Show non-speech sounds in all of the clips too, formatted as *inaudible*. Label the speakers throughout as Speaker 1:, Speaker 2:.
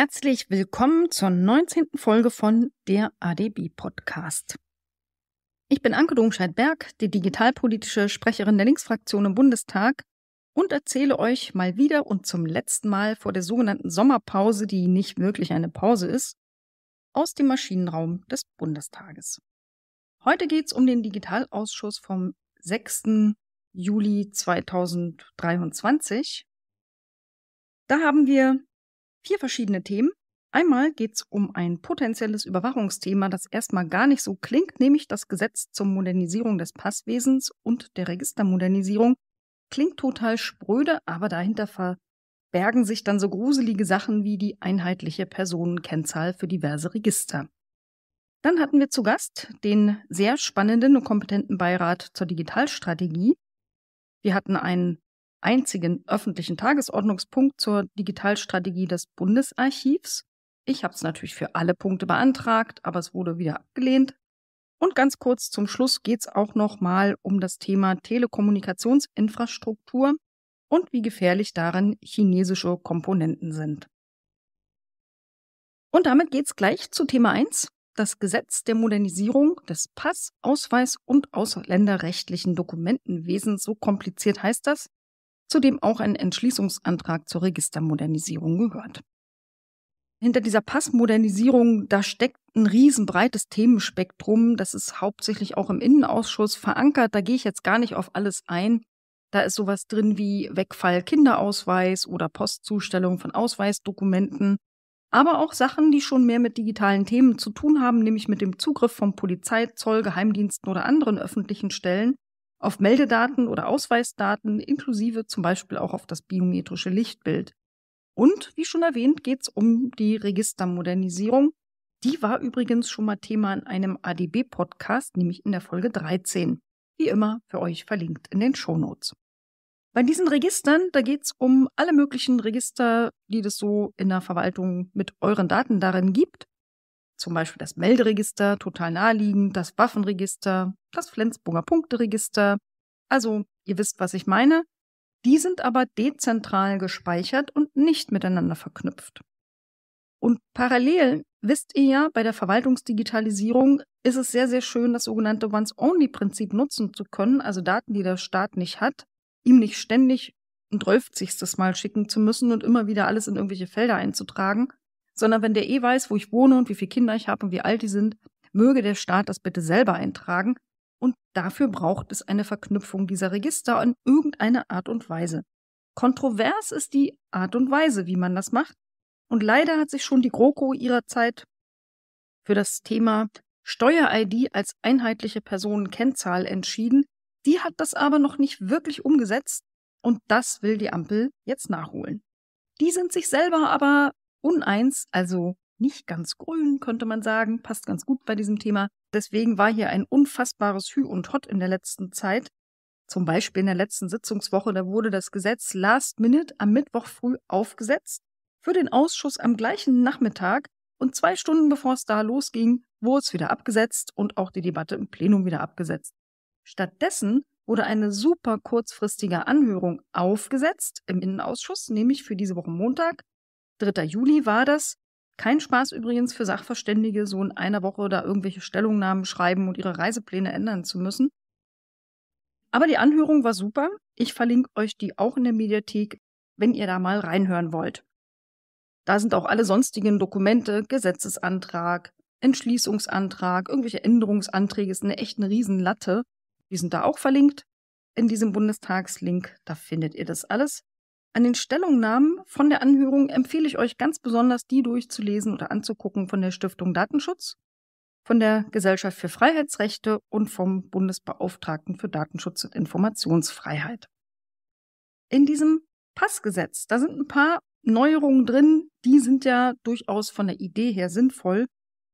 Speaker 1: Herzlich willkommen zur 19. Folge von der ADB Podcast. Ich bin Anke Domscheit-Berg, die digitalpolitische Sprecherin der Linksfraktion im Bundestag und erzähle euch mal wieder und zum letzten Mal vor der sogenannten Sommerpause, die nicht wirklich eine Pause ist, aus dem Maschinenraum des Bundestages. Heute geht es um den Digitalausschuss vom 6. Juli 2023. Da haben wir vier verschiedene Themen. Einmal geht es um ein potenzielles Überwachungsthema, das erstmal gar nicht so klingt, nämlich das Gesetz zur Modernisierung des Passwesens und der Registermodernisierung. Klingt total spröde, aber dahinter verbergen sich dann so gruselige Sachen wie die einheitliche Personenkennzahl für diverse Register. Dann hatten wir zu Gast den sehr spannenden und kompetenten Beirat zur Digitalstrategie. Wir hatten einen einzigen öffentlichen Tagesordnungspunkt zur Digitalstrategie des Bundesarchivs. Ich habe es natürlich für alle Punkte beantragt, aber es wurde wieder abgelehnt. Und ganz kurz zum Schluss geht es auch nochmal um das Thema Telekommunikationsinfrastruktur und wie gefährlich darin chinesische Komponenten sind. Und damit geht es gleich zu Thema 1, das Gesetz der Modernisierung des Pass-, Ausweis- und ausländerrechtlichen Dokumentenwesens. So kompliziert heißt das zu dem auch ein Entschließungsantrag zur Registermodernisierung gehört. Hinter dieser Passmodernisierung, da steckt ein riesenbreites Themenspektrum. Das ist hauptsächlich auch im Innenausschuss verankert. Da gehe ich jetzt gar nicht auf alles ein. Da ist sowas drin wie Wegfall Kinderausweis oder Postzustellung von Ausweisdokumenten. Aber auch Sachen, die schon mehr mit digitalen Themen zu tun haben, nämlich mit dem Zugriff von Polizei, Zoll, Geheimdiensten oder anderen öffentlichen Stellen auf Meldedaten oder Ausweisdaten inklusive zum Beispiel auch auf das biometrische Lichtbild. Und wie schon erwähnt, geht es um die Registermodernisierung. Die war übrigens schon mal Thema in einem ADB-Podcast, nämlich in der Folge 13. Wie immer für euch verlinkt in den Shownotes. Bei diesen Registern, da geht es um alle möglichen Register, die es so in der Verwaltung mit euren Daten darin gibt zum Beispiel das Melderegister, total naheliegend, das Waffenregister, das Flensburger Punkteregister. Also, ihr wisst, was ich meine. Die sind aber dezentral gespeichert und nicht miteinander verknüpft. Und parallel wisst ihr ja, bei der Verwaltungsdigitalisierung ist es sehr, sehr schön, das sogenannte Once-Only-Prinzip nutzen zu können, also Daten, die der Staat nicht hat, ihm nicht ständig ein drölfzigstes Mal schicken zu müssen und immer wieder alles in irgendwelche Felder einzutragen, sondern wenn der eh weiß, wo ich wohne und wie viele Kinder ich habe und wie alt die sind, möge der Staat das bitte selber eintragen. Und dafür braucht es eine Verknüpfung dieser Register in irgendeiner Art und Weise. Kontrovers ist die Art und Weise, wie man das macht. Und leider hat sich schon die GroKo ihrer Zeit für das Thema Steuer-ID als einheitliche Personenkennzahl entschieden. Die hat das aber noch nicht wirklich umgesetzt und das will die Ampel jetzt nachholen. Die sind sich selber aber uneins, also nicht ganz grün, könnte man sagen, passt ganz gut bei diesem Thema. Deswegen war hier ein unfassbares Hü und Hot in der letzten Zeit. Zum Beispiel in der letzten Sitzungswoche, da wurde das Gesetz last minute am Mittwoch früh aufgesetzt für den Ausschuss am gleichen Nachmittag und zwei Stunden bevor es da losging, wurde es wieder abgesetzt und auch die Debatte im Plenum wieder abgesetzt. Stattdessen wurde eine super kurzfristige Anhörung aufgesetzt im Innenausschuss, nämlich für diese Woche Montag 3. Juli war das. Kein Spaß übrigens für Sachverständige, so in einer Woche da irgendwelche Stellungnahmen schreiben und ihre Reisepläne ändern zu müssen. Aber die Anhörung war super. Ich verlinke euch die auch in der Mediathek, wenn ihr da mal reinhören wollt. Da sind auch alle sonstigen Dokumente, Gesetzesantrag, Entschließungsantrag, irgendwelche Änderungsanträge, ist eine echte Riesenlatte. Die sind da auch verlinkt in diesem Bundestagslink. Da findet ihr das alles. An den Stellungnahmen von der Anhörung empfehle ich euch ganz besonders, die durchzulesen oder anzugucken von der Stiftung Datenschutz, von der Gesellschaft für Freiheitsrechte und vom Bundesbeauftragten für Datenschutz und Informationsfreiheit. In diesem Passgesetz, da sind ein paar Neuerungen drin, die sind ja durchaus von der Idee her sinnvoll,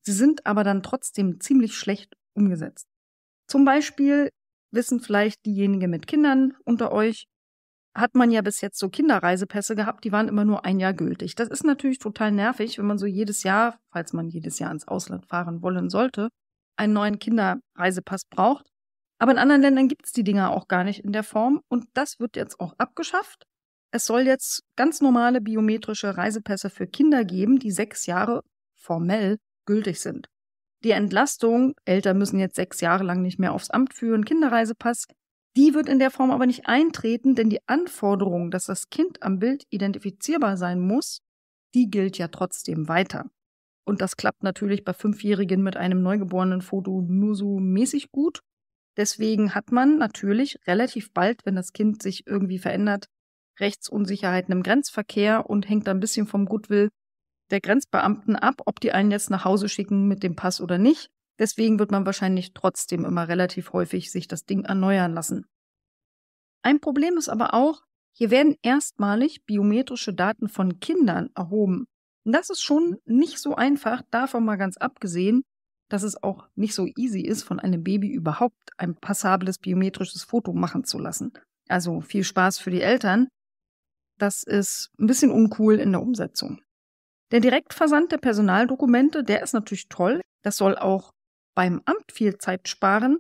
Speaker 1: sie sind aber dann trotzdem ziemlich schlecht umgesetzt. Zum Beispiel wissen vielleicht diejenigen mit Kindern unter euch, hat man ja bis jetzt so Kinderreisepässe gehabt, die waren immer nur ein Jahr gültig. Das ist natürlich total nervig, wenn man so jedes Jahr, falls man jedes Jahr ins Ausland fahren wollen sollte, einen neuen Kinderreisepass braucht. Aber in anderen Ländern gibt es die Dinger auch gar nicht in der Form und das wird jetzt auch abgeschafft. Es soll jetzt ganz normale biometrische Reisepässe für Kinder geben, die sechs Jahre formell gültig sind. Die Entlastung, Eltern müssen jetzt sechs Jahre lang nicht mehr aufs Amt führen, Kinderreisepass, die wird in der Form aber nicht eintreten, denn die Anforderung, dass das Kind am Bild identifizierbar sein muss, die gilt ja trotzdem weiter. Und das klappt natürlich bei Fünfjährigen mit einem neugeborenen Foto nur so mäßig gut. Deswegen hat man natürlich relativ bald, wenn das Kind sich irgendwie verändert, Rechtsunsicherheiten im Grenzverkehr und hängt da ein bisschen vom Goodwill der Grenzbeamten ab, ob die einen jetzt nach Hause schicken mit dem Pass oder nicht. Deswegen wird man wahrscheinlich trotzdem immer relativ häufig sich das Ding erneuern lassen. Ein Problem ist aber auch, hier werden erstmalig biometrische Daten von Kindern erhoben. Und das ist schon nicht so einfach, davon mal ganz abgesehen, dass es auch nicht so easy ist, von einem Baby überhaupt ein passables biometrisches Foto machen zu lassen. Also viel Spaß für die Eltern. Das ist ein bisschen uncool in der Umsetzung. Der Direktversand der Personaldokumente, der ist natürlich toll. Das soll auch beim Amt viel Zeit sparen.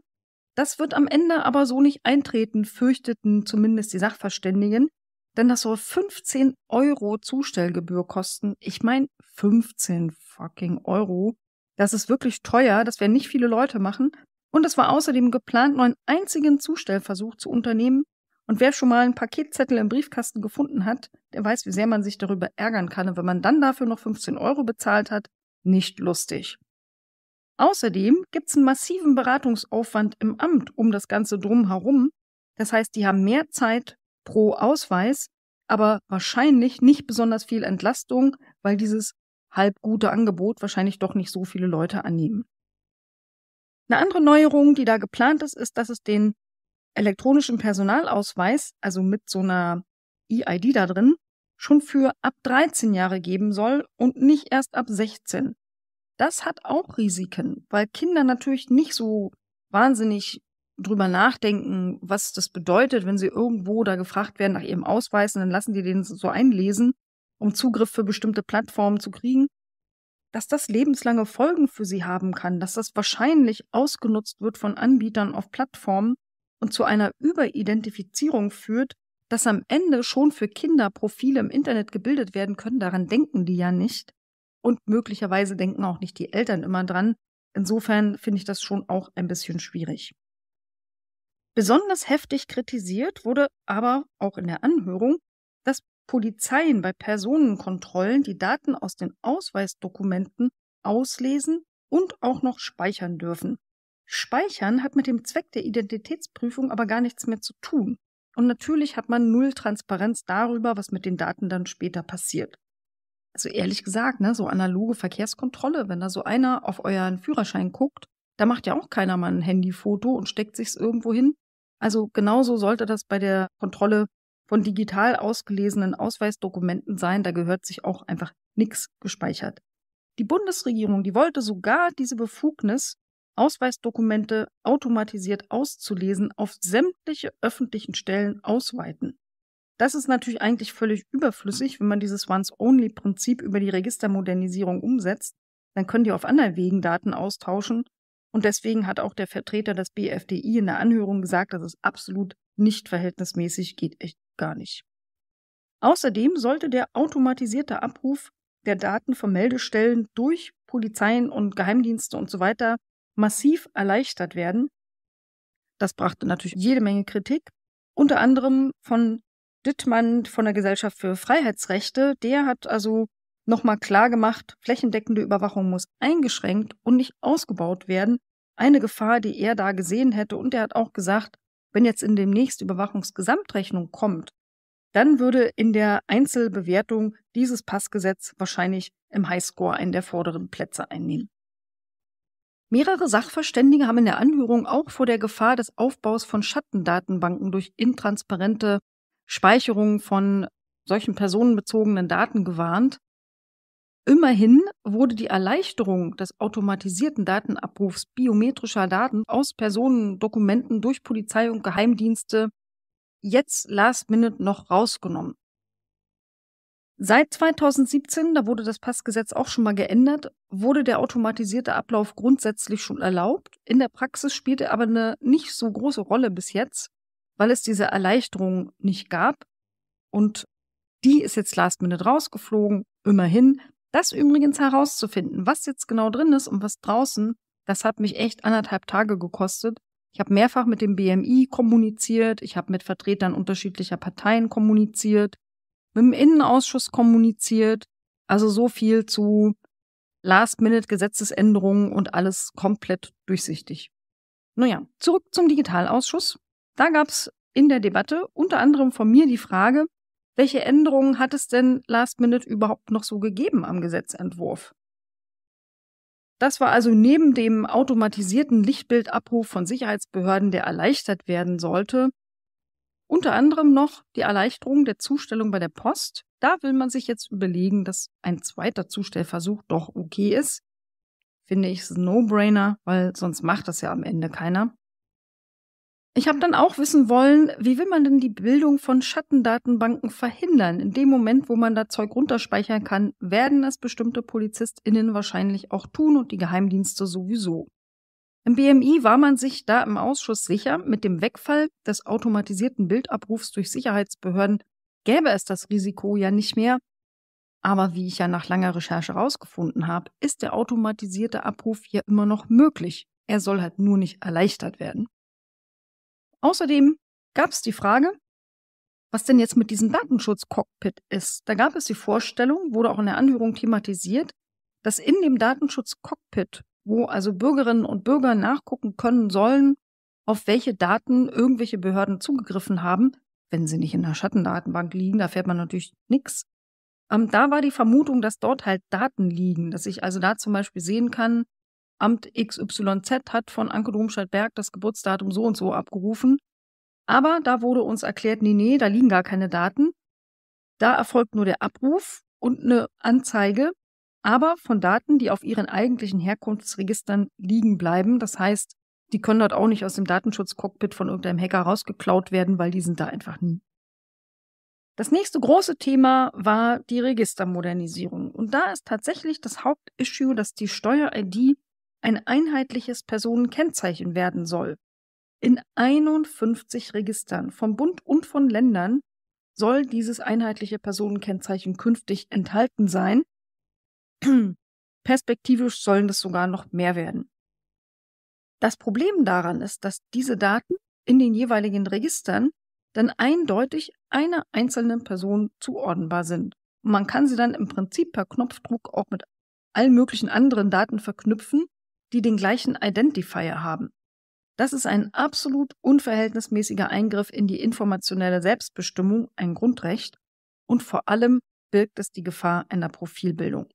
Speaker 1: Das wird am Ende aber so nicht eintreten, fürchteten zumindest die Sachverständigen, denn das soll 15 Euro Zustellgebühr kosten. Ich meine 15 fucking Euro. Das ist wirklich teuer, das werden nicht viele Leute machen. Und es war außerdem geplant, nur einen einzigen Zustellversuch zu unternehmen. Und wer schon mal einen Paketzettel im Briefkasten gefunden hat, der weiß, wie sehr man sich darüber ärgern kann. Und wenn man dann dafür noch 15 Euro bezahlt hat, nicht lustig. Außerdem gibt es einen massiven Beratungsaufwand im Amt um das Ganze drumherum. Das heißt, die haben mehr Zeit pro Ausweis, aber wahrscheinlich nicht besonders viel Entlastung, weil dieses halb gute Angebot wahrscheinlich doch nicht so viele Leute annehmen. Eine andere Neuerung, die da geplant ist, ist, dass es den elektronischen Personalausweis, also mit so einer EID da drin, schon für ab 13 Jahre geben soll und nicht erst ab 16 das hat auch Risiken, weil Kinder natürlich nicht so wahnsinnig drüber nachdenken, was das bedeutet, wenn sie irgendwo da gefragt werden nach ihrem Ausweis und dann lassen die den so einlesen, um Zugriff für bestimmte Plattformen zu kriegen, dass das lebenslange Folgen für sie haben kann, dass das wahrscheinlich ausgenutzt wird von Anbietern auf Plattformen und zu einer Überidentifizierung führt, dass am Ende schon für Kinder Profile im Internet gebildet werden können, daran denken die ja nicht, und möglicherweise denken auch nicht die Eltern immer dran. Insofern finde ich das schon auch ein bisschen schwierig. Besonders heftig kritisiert wurde aber auch in der Anhörung, dass Polizeien bei Personenkontrollen die Daten aus den Ausweisdokumenten auslesen und auch noch speichern dürfen. Speichern hat mit dem Zweck der Identitätsprüfung aber gar nichts mehr zu tun. Und natürlich hat man null Transparenz darüber, was mit den Daten dann später passiert also ehrlich gesagt, ne, so analoge Verkehrskontrolle, wenn da so einer auf euren Führerschein guckt, da macht ja auch keiner mal ein Handyfoto und steckt sich's irgendwo hin. Also genauso sollte das bei der Kontrolle von digital ausgelesenen Ausweisdokumenten sein, da gehört sich auch einfach nichts gespeichert. Die Bundesregierung, die wollte sogar diese Befugnis, Ausweisdokumente automatisiert auszulesen, auf sämtliche öffentlichen Stellen ausweiten. Das ist natürlich eigentlich völlig überflüssig, wenn man dieses Once-Only-Prinzip über die Registermodernisierung umsetzt. Dann können die auf anderen Wegen Daten austauschen. Und deswegen hat auch der Vertreter des BFDI in der Anhörung gesagt, das ist absolut nicht verhältnismäßig, geht echt gar nicht. Außerdem sollte der automatisierte Abruf der Daten von Meldestellen durch Polizeien und Geheimdienste und so weiter massiv erleichtert werden. Das brachte natürlich jede Menge Kritik, unter anderem von Dittmann von der Gesellschaft für Freiheitsrechte, der hat also nochmal klar gemacht, flächendeckende Überwachung muss eingeschränkt und nicht ausgebaut werden. Eine Gefahr, die er da gesehen hätte. Und er hat auch gesagt, wenn jetzt in demnächst Überwachungsgesamtrechnung kommt, dann würde in der Einzelbewertung dieses Passgesetz wahrscheinlich im Highscore einen der vorderen Plätze einnehmen. Mehrere Sachverständige haben in der Anhörung auch vor der Gefahr des Aufbaus von Schattendatenbanken durch intransparente Speicherung von solchen personenbezogenen Daten gewarnt. Immerhin wurde die Erleichterung des automatisierten Datenabrufs biometrischer Daten aus Personendokumenten durch Polizei und Geheimdienste jetzt last minute noch rausgenommen. Seit 2017, da wurde das Passgesetz auch schon mal geändert, wurde der automatisierte Ablauf grundsätzlich schon erlaubt. In der Praxis spielt er aber eine nicht so große Rolle bis jetzt weil es diese Erleichterung nicht gab. Und die ist jetzt last minute rausgeflogen, immerhin. Das übrigens herauszufinden, was jetzt genau drin ist und was draußen, das hat mich echt anderthalb Tage gekostet. Ich habe mehrfach mit dem BMI kommuniziert, ich habe mit Vertretern unterschiedlicher Parteien kommuniziert, mit dem Innenausschuss kommuniziert. Also so viel zu Last-Minute-Gesetzesänderungen und alles komplett durchsichtig. Naja, zurück zum Digitalausschuss. Da gab es in der Debatte unter anderem von mir die Frage, welche Änderungen hat es denn Last Minute überhaupt noch so gegeben am Gesetzentwurf? Das war also neben dem automatisierten Lichtbildabruf von Sicherheitsbehörden, der erleichtert werden sollte, unter anderem noch die Erleichterung der Zustellung bei der Post. Da will man sich jetzt überlegen, dass ein zweiter Zustellversuch doch okay ist. Finde ich es No-Brainer, weil sonst macht das ja am Ende keiner. Ich habe dann auch wissen wollen, wie will man denn die Bildung von Schattendatenbanken verhindern? In dem Moment, wo man da Zeug runterspeichern kann, werden das bestimmte PolizistInnen wahrscheinlich auch tun und die Geheimdienste sowieso. Im BMI war man sich da im Ausschuss sicher, mit dem Wegfall des automatisierten Bildabrufs durch Sicherheitsbehörden gäbe es das Risiko ja nicht mehr. Aber wie ich ja nach langer Recherche herausgefunden habe, ist der automatisierte Abruf ja immer noch möglich. Er soll halt nur nicht erleichtert werden. Außerdem gab es die Frage, was denn jetzt mit diesem Datenschutzcockpit ist. Da gab es die Vorstellung, wurde auch in der Anhörung thematisiert, dass in dem Datenschutzcockpit, wo also Bürgerinnen und Bürger nachgucken können sollen, auf welche Daten irgendwelche Behörden zugegriffen haben, wenn sie nicht in der Schattendatenbank liegen, da fährt man natürlich nichts. Ähm, da war die Vermutung, dass dort halt Daten liegen, dass ich also da zum Beispiel sehen kann, Amt XYZ hat von Anke Domscheit-Berg das Geburtsdatum so und so abgerufen. Aber da wurde uns erklärt, nee, nee, da liegen gar keine Daten. Da erfolgt nur der Abruf und eine Anzeige, aber von Daten, die auf ihren eigentlichen Herkunftsregistern liegen bleiben. Das heißt, die können dort auch nicht aus dem Datenschutzcockpit von irgendeinem Hacker rausgeklaut werden, weil die sind da einfach nie. Das nächste große Thema war die Registermodernisierung. Und da ist tatsächlich das Hauptissue, dass die Steuer-ID ein einheitliches Personenkennzeichen werden soll. In 51 Registern vom Bund und von Ländern soll dieses einheitliche Personenkennzeichen künftig enthalten sein. *clears throat* Perspektivisch sollen es sogar noch mehr werden. Das Problem daran ist, dass diese Daten in den jeweiligen Registern dann eindeutig einer einzelnen Person zuordnenbar sind. Und man kann sie dann im Prinzip per Knopfdruck auch mit allen möglichen anderen Daten verknüpfen die den gleichen Identifier haben. Das ist ein absolut unverhältnismäßiger Eingriff in die informationelle Selbstbestimmung, ein Grundrecht, und vor allem birgt es die Gefahr einer Profilbildung.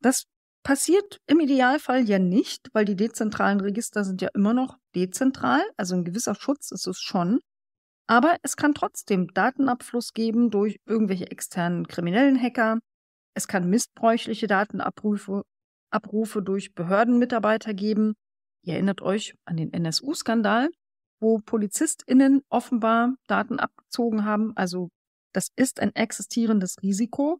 Speaker 1: Das passiert im Idealfall ja nicht, weil die dezentralen Register sind ja immer noch dezentral, also ein gewisser Schutz ist es schon, aber es kann trotzdem Datenabfluss geben durch irgendwelche externen kriminellen Hacker, es kann missbräuchliche Datenabrufe Abrufe durch Behördenmitarbeiter geben. Ihr erinnert euch an den NSU-Skandal, wo PolizistInnen offenbar Daten abgezogen haben. Also das ist ein existierendes Risiko.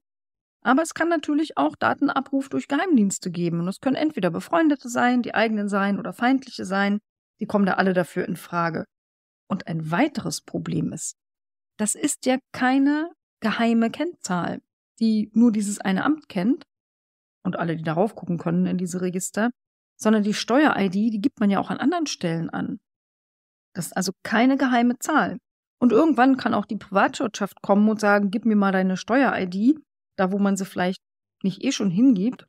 Speaker 1: Aber es kann natürlich auch Datenabruf durch Geheimdienste geben. Und es können entweder Befreundete sein, die eigenen sein oder feindliche sein. Die kommen da alle dafür in Frage. Und ein weiteres Problem ist, das ist ja keine geheime Kennzahl, die nur dieses eine Amt kennt, und alle, die darauf gucken können in diese Register, sondern die Steuer-ID, die gibt man ja auch an anderen Stellen an. Das ist also keine geheime Zahl. Und irgendwann kann auch die Privatwirtschaft kommen und sagen, gib mir mal deine Steuer-ID, da wo man sie vielleicht nicht eh schon hingibt.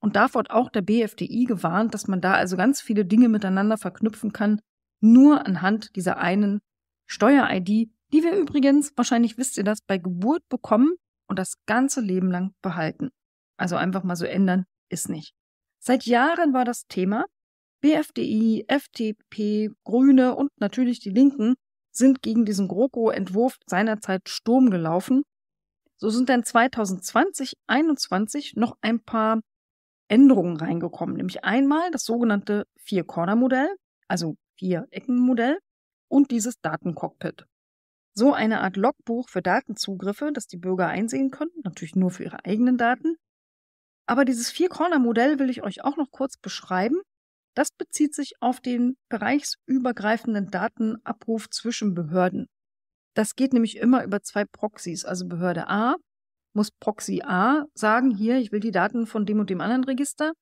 Speaker 1: Und davor hat auch der BFDI gewarnt, dass man da also ganz viele Dinge miteinander verknüpfen kann, nur anhand dieser einen Steuer-ID, die wir übrigens, wahrscheinlich wisst ihr das, bei Geburt bekommen und das ganze Leben lang behalten also einfach mal so ändern, ist nicht. Seit Jahren war das Thema. BFDI, FDP, Grüne und natürlich die Linken sind gegen diesen GroKo-Entwurf seinerzeit Sturm gelaufen. So sind dann 2020, 2021 noch ein paar Änderungen reingekommen, nämlich einmal das sogenannte Vier-Corner-Modell, also Vier-Ecken-Modell und dieses Datencockpit. So eine Art Logbuch für Datenzugriffe, das die Bürger einsehen können, natürlich nur für ihre eigenen Daten, aber dieses Vier-Corner-Modell will ich euch auch noch kurz beschreiben. Das bezieht sich auf den bereichsübergreifenden Datenabruf zwischen Behörden. Das geht nämlich immer über zwei Proxys. Also Behörde A muss Proxy A sagen, hier, ich will die Daten von dem und dem anderen Register.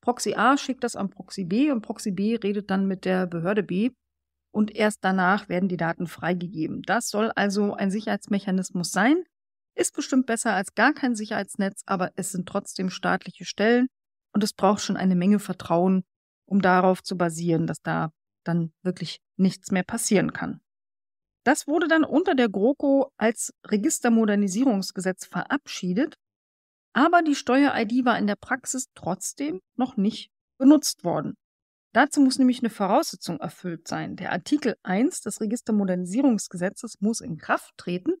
Speaker 1: Proxy A schickt das an Proxy B und Proxy B redet dann mit der Behörde B und erst danach werden die Daten freigegeben. Das soll also ein Sicherheitsmechanismus sein, ist bestimmt besser als gar kein Sicherheitsnetz, aber es sind trotzdem staatliche Stellen und es braucht schon eine Menge Vertrauen, um darauf zu basieren, dass da dann wirklich nichts mehr passieren kann. Das wurde dann unter der GroKo als Registermodernisierungsgesetz verabschiedet, aber die Steuer-ID war in der Praxis trotzdem noch nicht benutzt worden. Dazu muss nämlich eine Voraussetzung erfüllt sein. Der Artikel 1 des Registermodernisierungsgesetzes muss in Kraft treten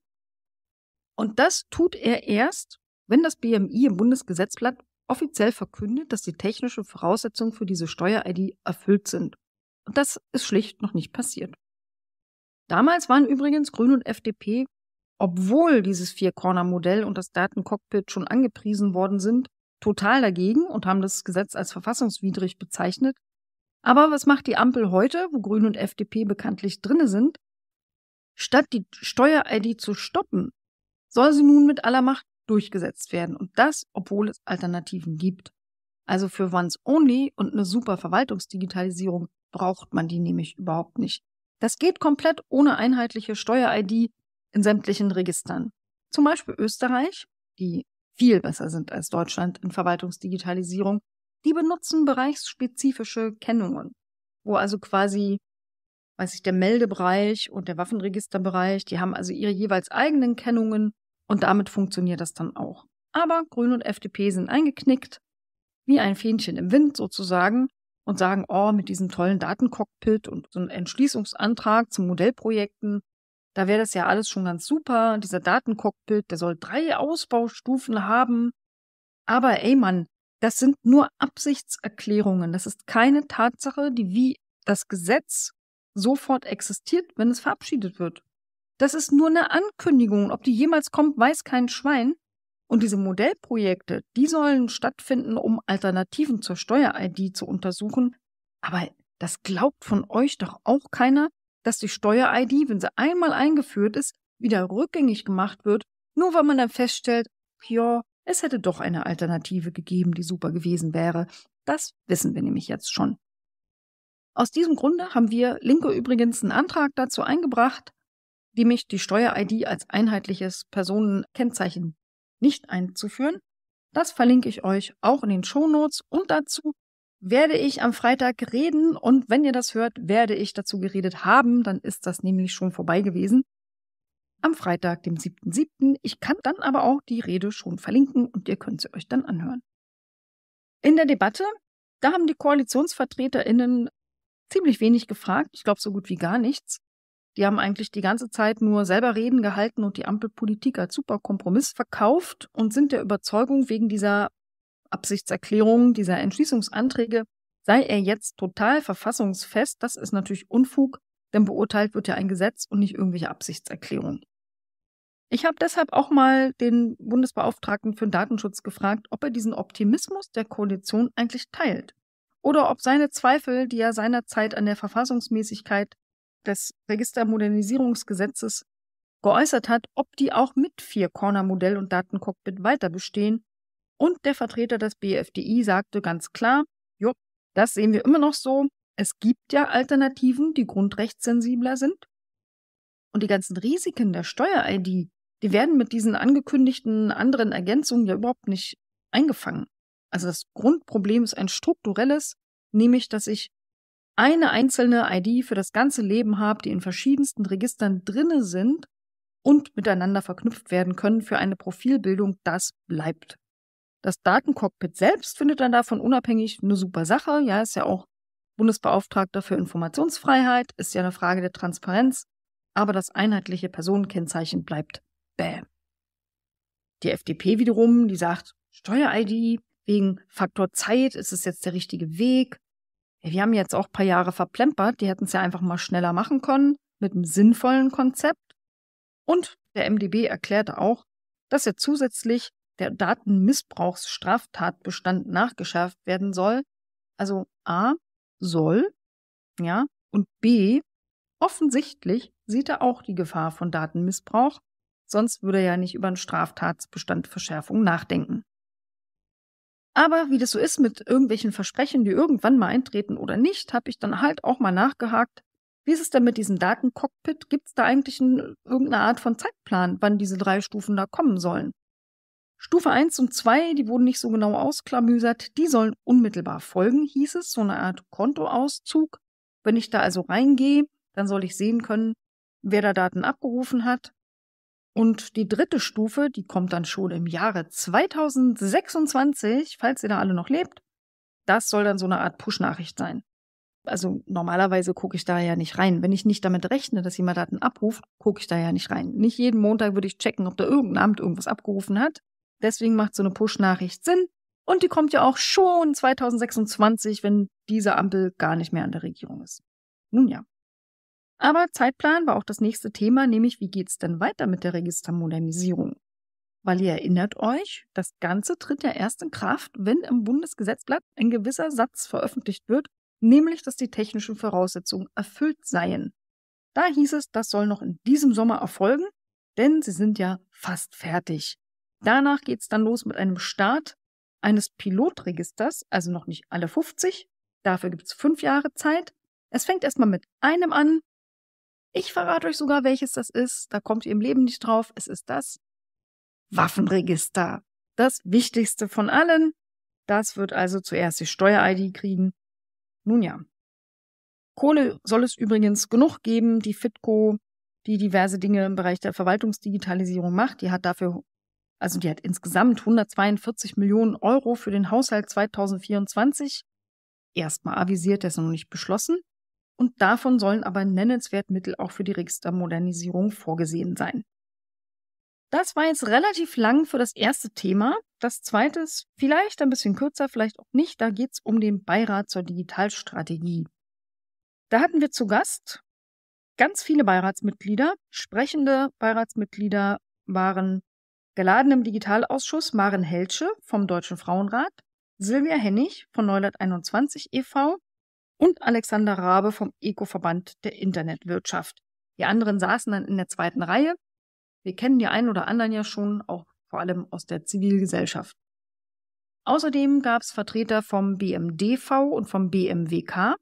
Speaker 1: und das tut er erst, wenn das BMI im Bundesgesetzblatt offiziell verkündet, dass die technischen Voraussetzungen für diese Steuer-ID erfüllt sind. Und das ist schlicht noch nicht passiert. Damals waren übrigens Grün und FDP, obwohl dieses Vier-Corner-Modell und das Datencockpit schon angepriesen worden sind, total dagegen und haben das Gesetz als verfassungswidrig bezeichnet. Aber was macht die Ampel heute, wo Grün und FDP bekanntlich drinne sind? Statt die Steuer-ID zu stoppen, soll sie nun mit aller Macht durchgesetzt werden und das, obwohl es Alternativen gibt. Also für Once Only und eine super Verwaltungsdigitalisierung braucht man die nämlich überhaupt nicht. Das geht komplett ohne einheitliche Steuer-ID in sämtlichen Registern. Zum Beispiel Österreich, die viel besser sind als Deutschland in Verwaltungsdigitalisierung, die benutzen bereichsspezifische Kennungen, wo also quasi, weiß ich, der Meldebereich und der Waffenregisterbereich, die haben also ihre jeweils eigenen Kennungen und damit funktioniert das dann auch. Aber Grün und FDP sind eingeknickt, wie ein Fähnchen im Wind sozusagen, und sagen, oh, mit diesem tollen Datencockpit und so einem Entschließungsantrag zu Modellprojekten, da wäre das ja alles schon ganz super. Dieser Datencockpit, der soll drei Ausbaustufen haben. Aber ey Mann, das sind nur Absichtserklärungen. Das ist keine Tatsache, die wie das Gesetz sofort existiert, wenn es verabschiedet wird. Das ist nur eine Ankündigung. Ob die jemals kommt, weiß kein Schwein. Und diese Modellprojekte, die sollen stattfinden, um Alternativen zur Steuer-ID zu untersuchen. Aber das glaubt von euch doch auch keiner, dass die Steuer-ID, wenn sie einmal eingeführt ist, wieder rückgängig gemacht wird, nur weil man dann feststellt, ja, es hätte doch eine Alternative gegeben, die super gewesen wäre. Das wissen wir nämlich jetzt schon. Aus diesem Grunde haben wir Linke übrigens einen Antrag dazu eingebracht, die mich die Steuer-ID als einheitliches Personenkennzeichen nicht einzuführen. Das verlinke ich euch auch in den Shownotes und dazu werde ich am Freitag reden und wenn ihr das hört, werde ich dazu geredet haben, dann ist das nämlich schon vorbei gewesen. Am Freitag, dem 7.7. Ich kann dann aber auch die Rede schon verlinken und ihr könnt sie euch dann anhören. In der Debatte, da haben die KoalitionsvertreterInnen ziemlich wenig gefragt, ich glaube so gut wie gar nichts. Die haben eigentlich die ganze Zeit nur selber Reden gehalten und die Ampelpolitik als super Kompromiss verkauft und sind der Überzeugung, wegen dieser Absichtserklärungen, dieser Entschließungsanträge sei er jetzt total verfassungsfest. Das ist natürlich Unfug, denn beurteilt wird ja ein Gesetz und nicht irgendwelche Absichtserklärungen. Ich habe deshalb auch mal den Bundesbeauftragten für den Datenschutz gefragt, ob er diesen Optimismus der Koalition eigentlich teilt oder ob seine Zweifel, die er seinerzeit an der Verfassungsmäßigkeit des Registermodernisierungsgesetzes geäußert hat, ob die auch mit Vier-Corner-Modell und Datencockpit weiter bestehen. Und der Vertreter des BFDI sagte ganz klar, jo, das sehen wir immer noch so. Es gibt ja Alternativen, die grundrechtssensibler sind. Und die ganzen Risiken der Steuer-ID, die werden mit diesen angekündigten anderen Ergänzungen ja überhaupt nicht eingefangen. Also das Grundproblem ist ein strukturelles, nämlich dass sich eine einzelne ID für das ganze Leben habe, die in verschiedensten Registern drinne sind und miteinander verknüpft werden können für eine Profilbildung, das bleibt. Das Datencockpit selbst findet dann davon unabhängig eine super Sache. Ja, ist ja auch Bundesbeauftragter für Informationsfreiheit, ist ja eine Frage der Transparenz. Aber das einheitliche Personenkennzeichen bleibt bäh. Die FDP wiederum, die sagt, Steuer-ID wegen Faktor Zeit ist es jetzt der richtige Weg wir haben jetzt auch ein paar Jahre verplempert, die hätten es ja einfach mal schneller machen können mit einem sinnvollen Konzept. Und der MDB erklärte auch, dass er zusätzlich der Datenmissbrauchsstraftatbestand nachgeschärft werden soll. Also A soll, ja, und B offensichtlich sieht er auch die Gefahr von Datenmissbrauch, sonst würde er ja nicht über einen Straftatsbestand Verschärfung nachdenken. Aber wie das so ist mit irgendwelchen Versprechen, die irgendwann mal eintreten oder nicht, habe ich dann halt auch mal nachgehakt, wie ist es denn mit diesem Datencockpit? Gibt es da eigentlich ein, irgendeine Art von Zeitplan, wann diese drei Stufen da kommen sollen? Stufe 1 und 2, die wurden nicht so genau ausklamüsert, die sollen unmittelbar folgen, hieß es, so eine Art Kontoauszug. Wenn ich da also reingehe, dann soll ich sehen können, wer da Daten abgerufen hat, und die dritte Stufe, die kommt dann schon im Jahre 2026, falls ihr da alle noch lebt. Das soll dann so eine Art Push-Nachricht sein. Also normalerweise gucke ich da ja nicht rein. Wenn ich nicht damit rechne, dass jemand Daten abruft, gucke ich da ja nicht rein. Nicht jeden Montag würde ich checken, ob da irgendein Amt irgendwas abgerufen hat. Deswegen macht so eine Push-Nachricht Sinn. Und die kommt ja auch schon 2026, wenn diese Ampel gar nicht mehr an der Regierung ist. Nun ja. Aber Zeitplan war auch das nächste Thema, nämlich wie geht's denn weiter mit der Registermodernisierung? Weil ihr erinnert euch, das Ganze tritt ja erst in Kraft, wenn im Bundesgesetzblatt ein gewisser Satz veröffentlicht wird, nämlich dass die technischen Voraussetzungen erfüllt seien. Da hieß es, das soll noch in diesem Sommer erfolgen, denn sie sind ja fast fertig. Danach geht's dann los mit einem Start eines Pilotregisters, also noch nicht alle 50. Dafür gibt's fünf Jahre Zeit. Es fängt erstmal mit einem an, ich verrate euch sogar, welches das ist. Da kommt ihr im Leben nicht drauf. Es ist das Waffenregister. Das Wichtigste von allen. Das wird also zuerst die Steuer-ID kriegen. Nun ja. Kohle soll es übrigens genug geben. Die FITCO, die diverse Dinge im Bereich der Verwaltungsdigitalisierung macht, die hat dafür, also die hat insgesamt 142 Millionen Euro für den Haushalt 2024 erstmal avisiert, der ist noch nicht beschlossen und davon sollen aber nennenswert Mittel auch für die Registermodernisierung vorgesehen sein. Das war jetzt relativ lang für das erste Thema. Das zweite ist vielleicht ein bisschen kürzer, vielleicht auch nicht. Da geht es um den Beirat zur Digitalstrategie. Da hatten wir zu Gast ganz viele Beiratsmitglieder. Sprechende Beiratsmitglieder waren geladen im Digitalausschuss Maren Helsche vom Deutschen Frauenrat, Silvia Hennig von Neulert 21 e.V., und Alexander Rabe vom Eco-Verband der Internetwirtschaft. Die anderen saßen dann in der zweiten Reihe. Wir kennen die einen oder anderen ja schon, auch vor allem aus der Zivilgesellschaft. Außerdem gab es Vertreter vom BMDV und vom BMWK.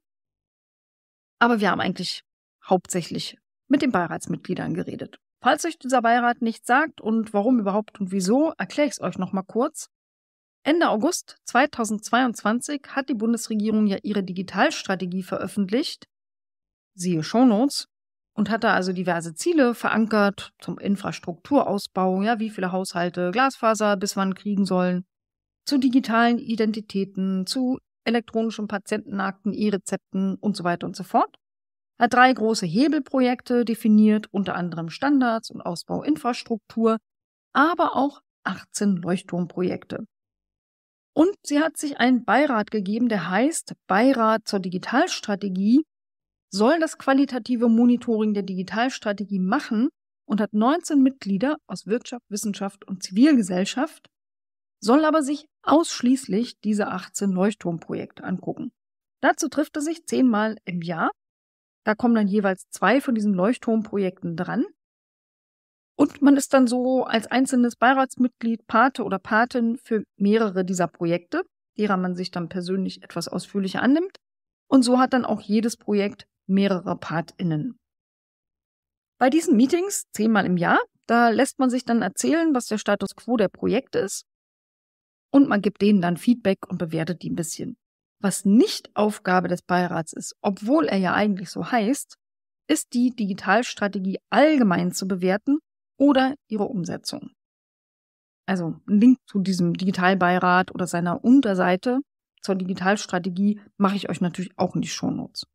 Speaker 1: Aber wir haben eigentlich hauptsächlich mit den Beiratsmitgliedern geredet. Falls euch dieser Beirat nichts sagt und warum überhaupt und wieso, erkläre ich es euch nochmal kurz. Ende August 2022 hat die Bundesregierung ja ihre Digitalstrategie veröffentlicht, siehe Shownotes, und hat da also diverse Ziele verankert zum Infrastrukturausbau, ja, wie viele Haushalte Glasfaser bis wann kriegen sollen, zu digitalen Identitäten, zu elektronischen Patientenakten, E-Rezepten und so weiter und so fort. Hat drei große Hebelprojekte definiert, unter anderem Standards und Ausbauinfrastruktur, aber auch 18 Leuchtturmprojekte. Und sie hat sich einen Beirat gegeben, der heißt Beirat zur Digitalstrategie, soll das qualitative Monitoring der Digitalstrategie machen und hat 19 Mitglieder aus Wirtschaft, Wissenschaft und Zivilgesellschaft, soll aber sich ausschließlich diese 18 Leuchtturmprojekte angucken. Dazu trifft er sich zehnmal im Jahr. Da kommen dann jeweils zwei von diesen Leuchtturmprojekten dran und man ist dann so als einzelnes Beiratsmitglied Pate oder Patin für mehrere dieser Projekte, derer man sich dann persönlich etwas ausführlicher annimmt. Und so hat dann auch jedes Projekt mehrere PartInnen. Bei diesen Meetings, zehnmal im Jahr, da lässt man sich dann erzählen, was der Status quo der Projekte ist. Und man gibt denen dann Feedback und bewertet die ein bisschen. Was nicht Aufgabe des Beirats ist, obwohl er ja eigentlich so heißt, ist die Digitalstrategie allgemein zu bewerten oder ihre Umsetzung. Also einen Link zu diesem Digitalbeirat oder seiner Unterseite zur Digitalstrategie mache ich euch natürlich auch in die Shownotes.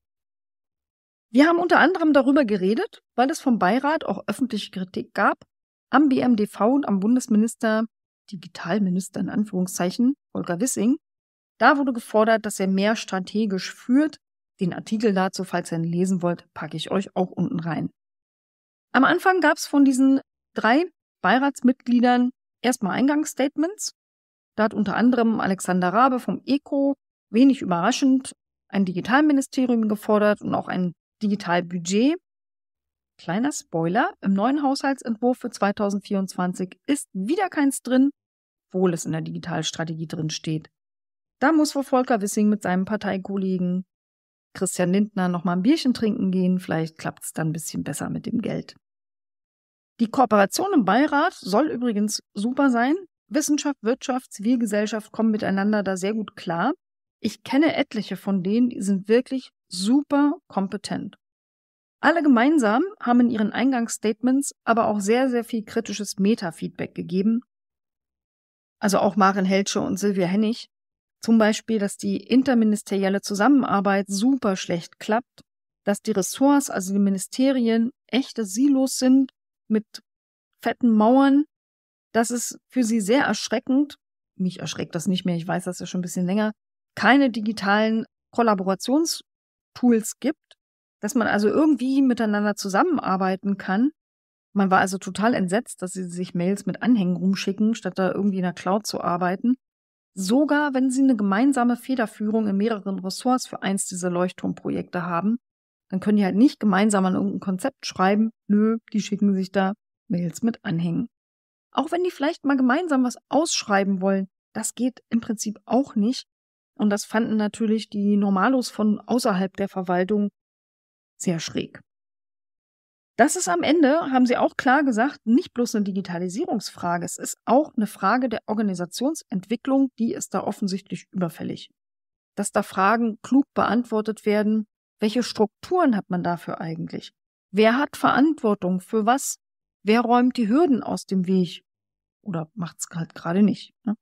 Speaker 1: Wir haben unter anderem darüber geredet, weil es vom Beirat auch öffentliche Kritik gab, am BMDV und am Bundesminister, Digitalminister in Anführungszeichen, Volker Wissing. Da wurde gefordert, dass er mehr strategisch führt. Den Artikel dazu, falls ihr ihn lesen wollt, packe ich euch auch unten rein. Am Anfang gab es von diesen drei Beiratsmitgliedern erstmal Eingangsstatements. Da hat unter anderem Alexander Rabe vom ECO wenig überraschend ein Digitalministerium gefordert und auch ein Digitalbudget. Kleiner Spoiler, im neuen Haushaltsentwurf für 2024 ist wieder keins drin, obwohl es in der Digitalstrategie drin steht. Da muss wohl Volker Wissing mit seinem Parteikollegen Christian Lindner nochmal ein Bierchen trinken gehen, vielleicht klappt es dann ein bisschen besser mit dem Geld. Die Kooperation im Beirat soll übrigens super sein. Wissenschaft, Wirtschaft, Zivilgesellschaft kommen miteinander da sehr gut klar. Ich kenne etliche von denen, die sind wirklich super kompetent. Alle gemeinsam haben in ihren Eingangsstatements aber auch sehr, sehr viel kritisches Meta-Feedback gegeben. Also auch Maren Heltsche und Silvia Hennig. Zum Beispiel, dass die interministerielle Zusammenarbeit super schlecht klappt, dass die Ressorts, also die Ministerien, echte Silos sind mit fetten Mauern. Das ist für sie sehr erschreckend. Mich erschreckt das nicht mehr, ich weiß das ja schon ein bisschen länger. Keine digitalen Kollaborationstools gibt, dass man also irgendwie miteinander zusammenarbeiten kann. Man war also total entsetzt, dass sie sich Mails mit Anhängen rumschicken, statt da irgendwie in der Cloud zu arbeiten. Sogar wenn sie eine gemeinsame Federführung in mehreren Ressorts für eins dieser Leuchtturmprojekte haben, dann können die halt nicht gemeinsam an irgendein Konzept schreiben. Nö, die schicken sich da Mails mit anhängen. Auch wenn die vielleicht mal gemeinsam was ausschreiben wollen, das geht im Prinzip auch nicht. Und das fanden natürlich die Normalos von außerhalb der Verwaltung sehr schräg. Das ist am Ende, haben Sie auch klar gesagt, nicht bloß eine Digitalisierungsfrage, es ist auch eine Frage der Organisationsentwicklung, die ist da offensichtlich überfällig. Dass da Fragen klug beantwortet werden, welche Strukturen hat man dafür eigentlich? Wer hat Verantwortung für was? Wer räumt die Hürden aus dem Weg? Oder macht es halt gerade nicht. Ne?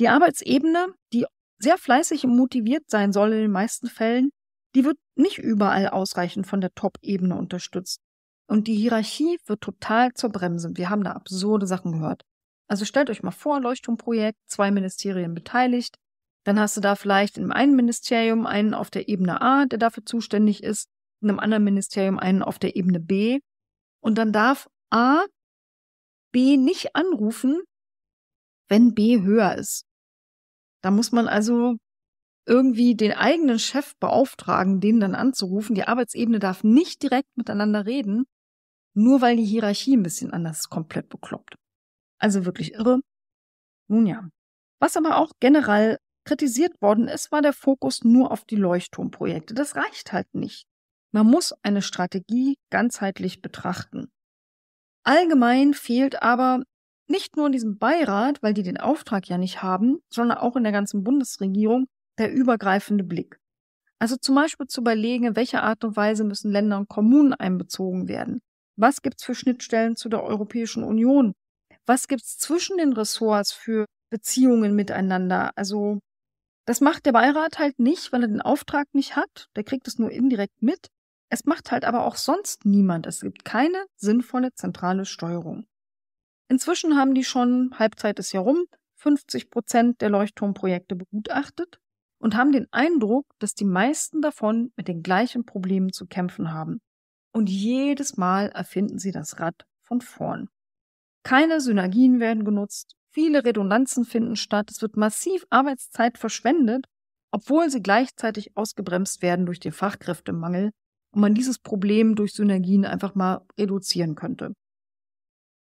Speaker 1: Die Arbeitsebene, die sehr fleißig und motiviert sein soll in den meisten Fällen, die wird nicht überall ausreichend von der Top-Ebene unterstützt. Und die Hierarchie wird total zur Bremse. Wir haben da absurde Sachen gehört. Also stellt euch mal vor, Leuchtturmprojekt, zwei Ministerien beteiligt, dann hast du da vielleicht im einen Ministerium einen auf der Ebene A, der dafür zuständig ist, in einem anderen Ministerium einen auf der Ebene B. Und dann darf A B nicht anrufen, wenn B höher ist. Da muss man also irgendwie den eigenen Chef beauftragen, den dann anzurufen. Die Arbeitsebene darf nicht direkt miteinander reden, nur weil die Hierarchie ein bisschen anders ist, komplett bekloppt. Also wirklich irre. Nun ja. Was aber auch generell kritisiert worden ist, war der Fokus nur auf die Leuchtturmprojekte. Das reicht halt nicht. Man muss eine Strategie ganzheitlich betrachten. Allgemein fehlt aber nicht nur in diesem Beirat, weil die den Auftrag ja nicht haben, sondern auch in der ganzen Bundesregierung der übergreifende Blick. Also zum Beispiel zu überlegen, in welcher Art und Weise müssen Länder und Kommunen einbezogen werden. Was gibt es für Schnittstellen zu der Europäischen Union? Was gibt es zwischen den Ressorts für Beziehungen miteinander? Also das macht der Beirat halt nicht, weil er den Auftrag nicht hat. Der kriegt es nur indirekt mit. Es macht halt aber auch sonst niemand. Es gibt keine sinnvolle zentrale Steuerung. Inzwischen haben die schon, Halbzeit ist ja rum, 50 Prozent der Leuchtturmprojekte begutachtet und haben den Eindruck, dass die meisten davon mit den gleichen Problemen zu kämpfen haben. Und jedes Mal erfinden sie das Rad von vorn. Keine Synergien werden genutzt, Viele Redundanzen finden statt. Es wird massiv Arbeitszeit verschwendet, obwohl sie gleichzeitig ausgebremst werden durch den Fachkräftemangel und man dieses Problem durch Synergien einfach mal reduzieren könnte.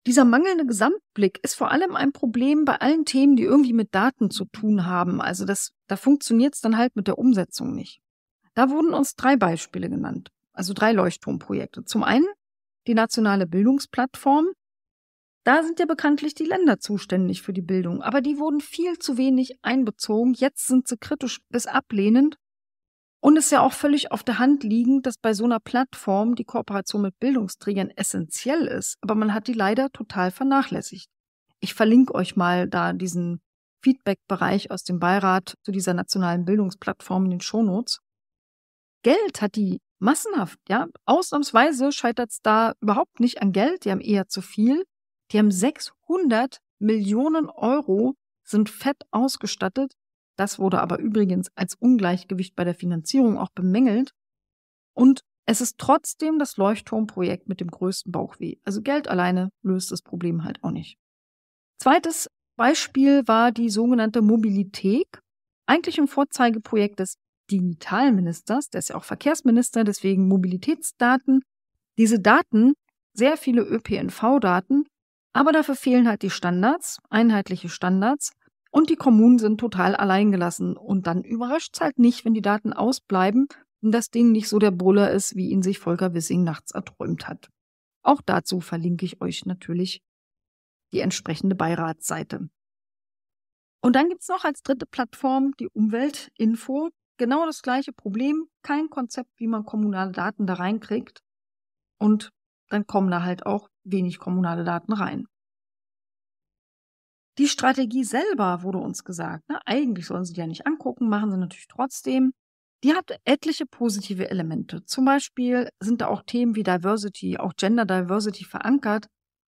Speaker 1: Dieser mangelnde Gesamtblick ist vor allem ein Problem bei allen Themen, die irgendwie mit Daten zu tun haben. Also das, da funktioniert es dann halt mit der Umsetzung nicht. Da wurden uns drei Beispiele genannt, also drei Leuchtturmprojekte. Zum einen die nationale Bildungsplattform, da sind ja bekanntlich die Länder zuständig für die Bildung, aber die wurden viel zu wenig einbezogen. Jetzt sind sie kritisch bis ablehnend. Und es ist ja auch völlig auf der Hand liegend, dass bei so einer Plattform die Kooperation mit Bildungsträgern essentiell ist, aber man hat die leider total vernachlässigt. Ich verlinke euch mal da diesen Feedback-Bereich aus dem Beirat zu dieser nationalen Bildungsplattform in den Shownotes. Geld hat die massenhaft, ja. Ausnahmsweise scheitert es da überhaupt nicht an Geld, die haben eher zu viel. Die haben 600 Millionen Euro, sind fett ausgestattet. Das wurde aber übrigens als Ungleichgewicht bei der Finanzierung auch bemängelt. Und es ist trotzdem das Leuchtturmprojekt mit dem größten Bauchweh. Also Geld alleine löst das Problem halt auch nicht. Zweites Beispiel war die sogenannte Mobilität. Eigentlich ein Vorzeigeprojekt des Digitalministers, der ist ja auch Verkehrsminister, deswegen Mobilitätsdaten. Diese Daten, sehr viele ÖPNV-Daten, aber dafür fehlen halt die Standards, einheitliche Standards. Und die Kommunen sind total alleingelassen. Und dann überrascht es halt nicht, wenn die Daten ausbleiben und das Ding nicht so der Buller ist, wie ihn sich Volker Wissing nachts erträumt hat. Auch dazu verlinke ich euch natürlich die entsprechende Beiratsseite. Und dann gibt es noch als dritte Plattform die Umweltinfo. Genau das gleiche Problem, kein Konzept, wie man kommunale Daten da reinkriegt. Und dann kommen da halt auch wenig kommunale Daten rein. Die Strategie selber wurde uns gesagt, ne, eigentlich sollen sie die ja nicht angucken, machen sie natürlich trotzdem. Die hat etliche positive Elemente. Zum Beispiel sind da auch Themen wie Diversity, auch Gender Diversity verankert.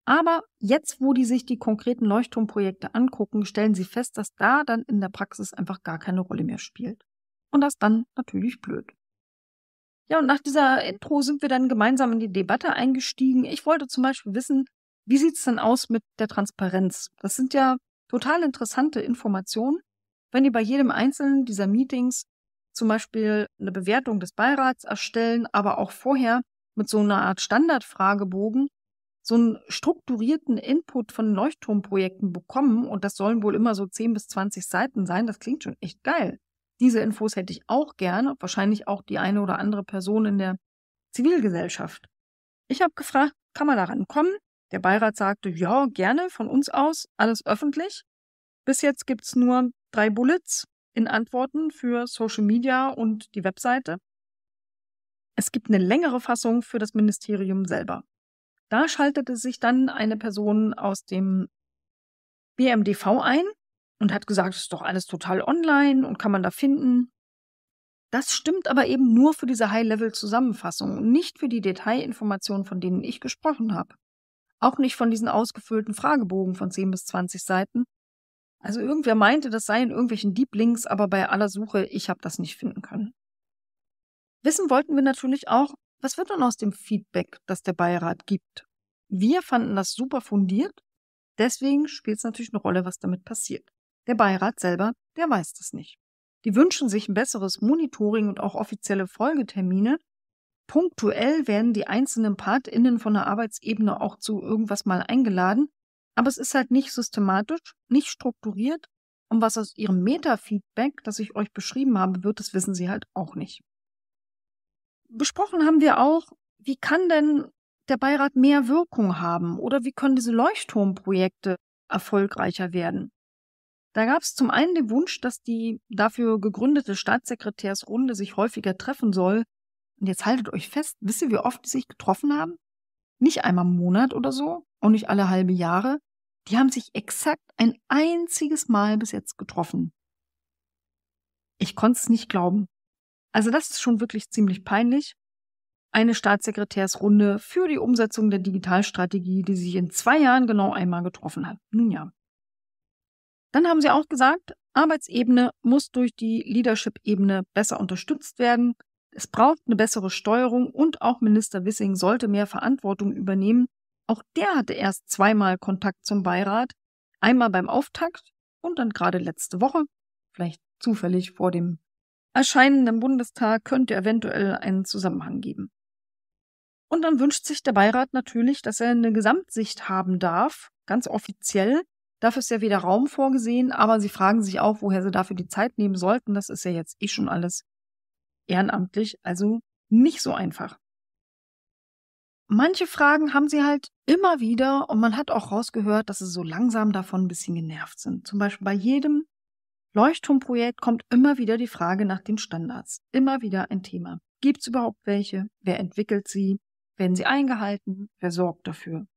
Speaker 1: Aber jetzt, wo die sich die konkreten Leuchtturmprojekte angucken, stellen sie fest, dass da dann in der Praxis einfach gar keine Rolle mehr spielt. Und das dann natürlich blöd. Ja, und nach dieser Intro sind wir dann gemeinsam in die Debatte eingestiegen. Ich wollte zum Beispiel wissen, wie sieht's denn aus mit der Transparenz? Das sind ja total interessante Informationen. Wenn die bei jedem einzelnen dieser Meetings zum Beispiel eine Bewertung des Beirats erstellen, aber auch vorher mit so einer Art Standardfragebogen so einen strukturierten Input von Leuchtturmprojekten bekommen und das sollen wohl immer so 10 bis 20 Seiten sein, das klingt schon echt geil. Diese Infos hätte ich auch gerne, wahrscheinlich auch die eine oder andere Person in der Zivilgesellschaft. Ich habe gefragt, kann man daran kommen? Der Beirat sagte, ja, gerne, von uns aus, alles öffentlich. Bis jetzt gibt es nur drei Bullets in Antworten für Social Media und die Webseite. Es gibt eine längere Fassung für das Ministerium selber. Da schaltete sich dann eine Person aus dem BMDV ein, und hat gesagt, es ist doch alles total online und kann man da finden. Das stimmt aber eben nur für diese High-Level-Zusammenfassung und nicht für die Detailinformationen, von denen ich gesprochen habe. Auch nicht von diesen ausgefüllten Fragebogen von 10 bis 20 Seiten. Also irgendwer meinte, das sei in irgendwelchen Deep Links, aber bei aller Suche, ich habe das nicht finden können. Wissen wollten wir natürlich auch, was wird dann aus dem Feedback, das der Beirat gibt? Wir fanden das super fundiert, deswegen spielt es natürlich eine Rolle, was damit passiert. Der Beirat selber, der weiß das nicht. Die wünschen sich ein besseres Monitoring und auch offizielle Folgetermine. Punktuell werden die einzelnen PartInnen von der Arbeitsebene auch zu irgendwas mal eingeladen, aber es ist halt nicht systematisch, nicht strukturiert und was aus ihrem Meta-Feedback, das ich euch beschrieben habe, wird, das wissen sie halt auch nicht. Besprochen haben wir auch, wie kann denn der Beirat mehr Wirkung haben oder wie können diese Leuchtturmprojekte erfolgreicher werden? Da gab es zum einen den Wunsch, dass die dafür gegründete Staatssekretärsrunde sich häufiger treffen soll. Und jetzt haltet euch fest, wisst ihr, wie oft die sich getroffen haben? Nicht einmal im Monat oder so, auch nicht alle halbe Jahre. Die haben sich exakt ein einziges Mal bis jetzt getroffen. Ich konnte es nicht glauben. Also das ist schon wirklich ziemlich peinlich. Eine Staatssekretärsrunde für die Umsetzung der Digitalstrategie, die sich in zwei Jahren genau einmal getroffen hat. Nun ja, dann haben sie auch gesagt, Arbeitsebene muss durch die Leadership-Ebene besser unterstützt werden. Es braucht eine bessere Steuerung und auch Minister Wissing sollte mehr Verantwortung übernehmen. Auch der hatte erst zweimal Kontakt zum Beirat. Einmal beim Auftakt und dann gerade letzte Woche. Vielleicht zufällig vor dem erscheinenden Bundestag könnte eventuell einen Zusammenhang geben. Und dann wünscht sich der Beirat natürlich, dass er eine Gesamtsicht haben darf, ganz offiziell, Dafür ist ja wieder Raum vorgesehen, aber sie fragen sich auch, woher sie dafür die Zeit nehmen sollten. Das ist ja jetzt eh schon alles ehrenamtlich, also nicht so einfach. Manche Fragen haben sie halt immer wieder und man hat auch rausgehört, dass sie so langsam davon ein bisschen genervt sind. Zum Beispiel bei jedem Leuchtturmprojekt kommt immer wieder die Frage nach den Standards. Immer wieder ein Thema. Gibt es überhaupt welche? Wer entwickelt sie? Werden sie eingehalten? Wer sorgt dafür?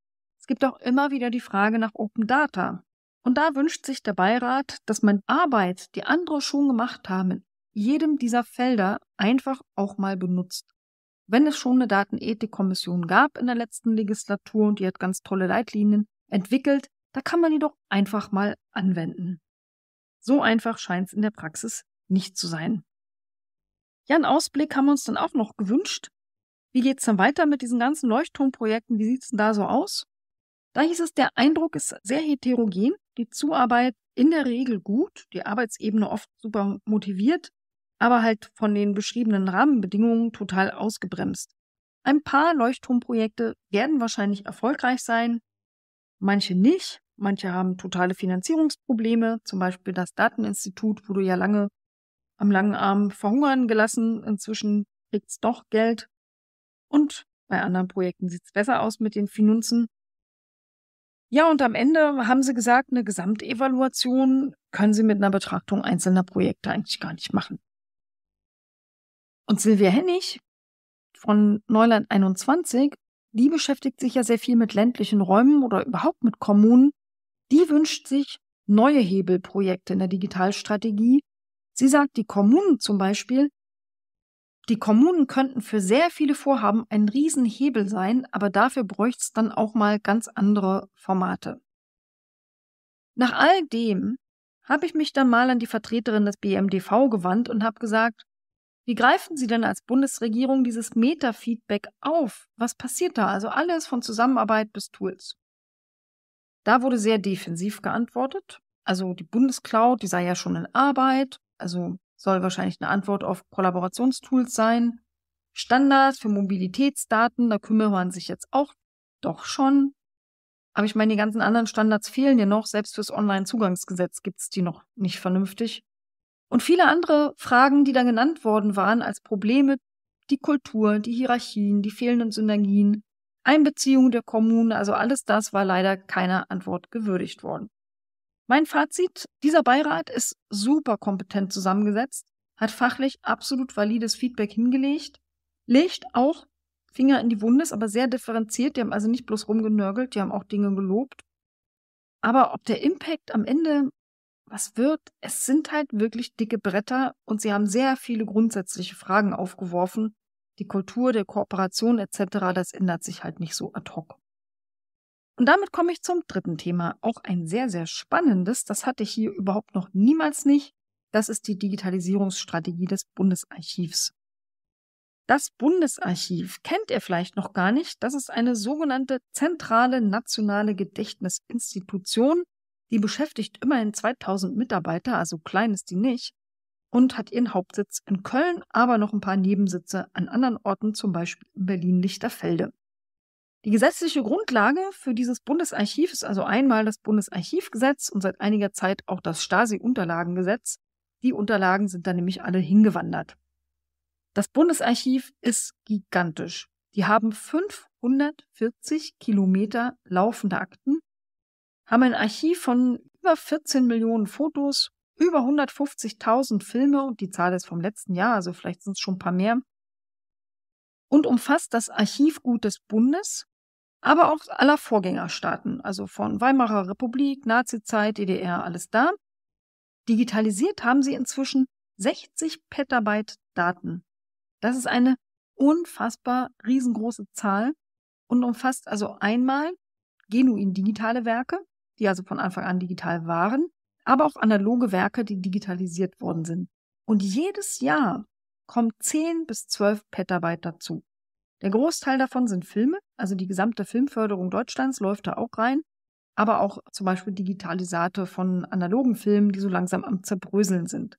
Speaker 1: Es gibt auch immer wieder die Frage nach Open Data. Und da wünscht sich der Beirat, dass man Arbeit, die andere schon gemacht haben, in jedem dieser Felder einfach auch mal benutzt. Wenn es schon eine Datenethikkommission gab in der letzten Legislatur und die hat ganz tolle Leitlinien entwickelt, da kann man die doch einfach mal anwenden. So einfach scheint es in der Praxis nicht zu sein. Ja, einen Ausblick haben wir uns dann auch noch gewünscht. Wie geht's dann weiter mit diesen ganzen Leuchtturmprojekten? Wie sieht's denn da so aus? Da hieß es, der Eindruck ist sehr heterogen die Zuarbeit in der Regel gut, die Arbeitsebene oft super motiviert, aber halt von den beschriebenen Rahmenbedingungen total ausgebremst. Ein paar Leuchtturmprojekte werden wahrscheinlich erfolgreich sein, manche nicht, manche haben totale Finanzierungsprobleme, zum Beispiel das Dateninstitut wurde ja lange am langen Arm verhungern gelassen, inzwischen kriegt's doch Geld und bei anderen Projekten sieht's besser aus mit den Finanzen, ja, und am Ende haben sie gesagt, eine Gesamtevaluation können sie mit einer Betrachtung einzelner Projekte eigentlich gar nicht machen. Und Silvia Hennig von Neuland 21, die beschäftigt sich ja sehr viel mit ländlichen Räumen oder überhaupt mit Kommunen. Die wünscht sich neue Hebelprojekte in der Digitalstrategie. Sie sagt, die Kommunen zum Beispiel die Kommunen könnten für sehr viele Vorhaben ein Riesenhebel sein, aber dafür bräuchte es dann auch mal ganz andere Formate. Nach all dem habe ich mich dann mal an die Vertreterin des BMDV gewandt und habe gesagt, wie greifen Sie denn als Bundesregierung dieses Meta-Feedback auf? Was passiert da? Also alles von Zusammenarbeit bis Tools. Da wurde sehr defensiv geantwortet. Also die Bundescloud, die sei ja schon in Arbeit. Also soll wahrscheinlich eine Antwort auf Kollaborationstools sein. Standard für Mobilitätsdaten, da kümmert man sich jetzt auch doch schon. Aber ich meine, die ganzen anderen Standards fehlen ja noch. Selbst fürs Online-Zugangsgesetz es die noch nicht vernünftig. Und viele andere Fragen, die da genannt worden waren als Probleme, die Kultur, die Hierarchien, die fehlenden Synergien, Einbeziehung der Kommunen, also alles das war leider keiner Antwort gewürdigt worden. Mein Fazit, dieser Beirat ist super kompetent zusammengesetzt, hat fachlich absolut valides Feedback hingelegt, legt auch Finger in die Wunde, ist aber sehr differenziert, die haben also nicht bloß rumgenörgelt, die haben auch Dinge gelobt. Aber ob der Impact am Ende was wird, es sind halt wirklich dicke Bretter und sie haben sehr viele grundsätzliche Fragen aufgeworfen. Die Kultur der Kooperation etc., das ändert sich halt nicht so ad hoc. Und damit komme ich zum dritten Thema. Auch ein sehr, sehr spannendes. Das hatte ich hier überhaupt noch niemals nicht. Das ist die Digitalisierungsstrategie des Bundesarchivs. Das Bundesarchiv kennt ihr vielleicht noch gar nicht. Das ist eine sogenannte zentrale nationale Gedächtnisinstitution. Die beschäftigt immerhin 2000 Mitarbeiter, also klein ist die nicht, und hat ihren Hauptsitz in Köln, aber noch ein paar Nebensitze an anderen Orten, zum Beispiel in Berlin-Lichterfelde. Die gesetzliche Grundlage für dieses Bundesarchiv ist also einmal das Bundesarchivgesetz und seit einiger Zeit auch das Stasi-Unterlagengesetz. Die Unterlagen sind da nämlich alle hingewandert. Das Bundesarchiv ist gigantisch. Die haben 540 Kilometer laufende Akten, haben ein Archiv von über 14 Millionen Fotos, über 150.000 Filme und die Zahl ist vom letzten Jahr, also vielleicht sind es schon ein paar mehr, und umfasst das Archivgut des Bundes, aber auch aller Vorgängerstaaten, also von Weimarer Republik, Nazizeit, DDR, alles da. Digitalisiert haben sie inzwischen 60 Petabyte Daten. Das ist eine unfassbar riesengroße Zahl und umfasst also einmal genuin digitale Werke, die also von Anfang an digital waren, aber auch analoge Werke, die digitalisiert worden sind. Und jedes Jahr kommen 10 bis 12 Petabyte dazu. Der Großteil davon sind Filme, also die gesamte Filmförderung Deutschlands läuft da auch rein, aber auch zum Beispiel Digitalisate von analogen Filmen, die so langsam am Zerbröseln sind.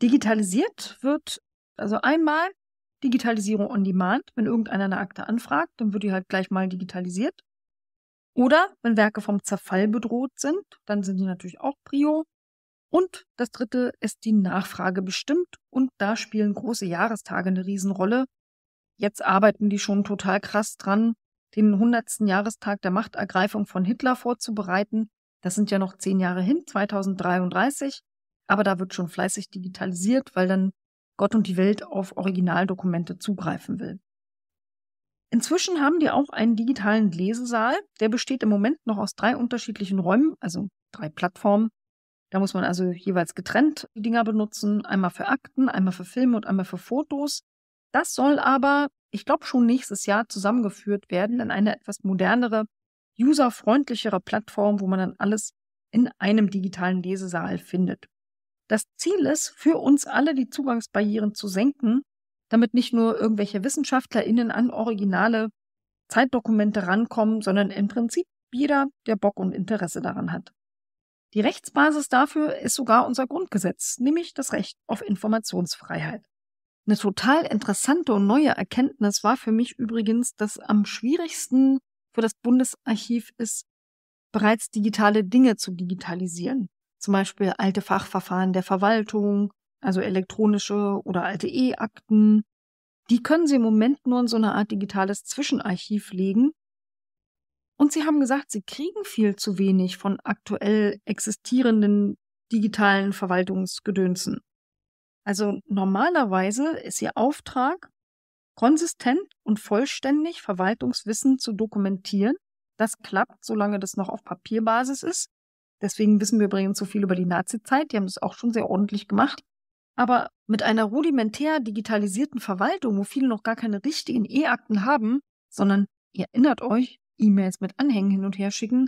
Speaker 1: Digitalisiert wird also einmal Digitalisierung on Demand, wenn irgendeiner eine Akte anfragt, dann wird die halt gleich mal digitalisiert. Oder wenn Werke vom Zerfall bedroht sind, dann sind die natürlich auch Prio. Und das dritte ist die Nachfrage bestimmt. Und da spielen große Jahrestage eine Riesenrolle. Jetzt arbeiten die schon total krass dran, den 100. Jahrestag der Machtergreifung von Hitler vorzubereiten. Das sind ja noch zehn Jahre hin, 2033. Aber da wird schon fleißig digitalisiert, weil dann Gott und die Welt auf Originaldokumente zugreifen will. Inzwischen haben die auch einen digitalen Lesesaal. Der besteht im Moment noch aus drei unterschiedlichen Räumen, also drei Plattformen. Da muss man also jeweils getrennt die Dinger benutzen, einmal für Akten, einmal für Filme und einmal für Fotos. Das soll aber, ich glaube, schon nächstes Jahr zusammengeführt werden in eine etwas modernere, userfreundlichere Plattform, wo man dann alles in einem digitalen Lesesaal findet. Das Ziel ist, für uns alle die Zugangsbarrieren zu senken, damit nicht nur irgendwelche WissenschaftlerInnen an originale Zeitdokumente rankommen, sondern im Prinzip jeder, der Bock und Interesse daran hat. Die Rechtsbasis dafür ist sogar unser Grundgesetz, nämlich das Recht auf Informationsfreiheit. Eine total interessante und neue Erkenntnis war für mich übrigens, dass am schwierigsten für das Bundesarchiv ist, bereits digitale Dinge zu digitalisieren. Zum Beispiel alte Fachverfahren der Verwaltung, also elektronische oder alte E-Akten. Die können Sie im Moment nur in so eine Art digitales Zwischenarchiv legen. Und Sie haben gesagt, Sie kriegen viel zu wenig von aktuell existierenden digitalen Verwaltungsgedönsen. Also normalerweise ist ihr Auftrag, konsistent und vollständig Verwaltungswissen zu dokumentieren. Das klappt, solange das noch auf Papierbasis ist. Deswegen wissen wir übrigens so viel über die Nazi-Zeit. Die haben das auch schon sehr ordentlich gemacht. Aber mit einer rudimentär digitalisierten Verwaltung, wo viele noch gar keine richtigen E-Akten haben, sondern ihr erinnert euch, E-Mails mit Anhängen hin und her schicken,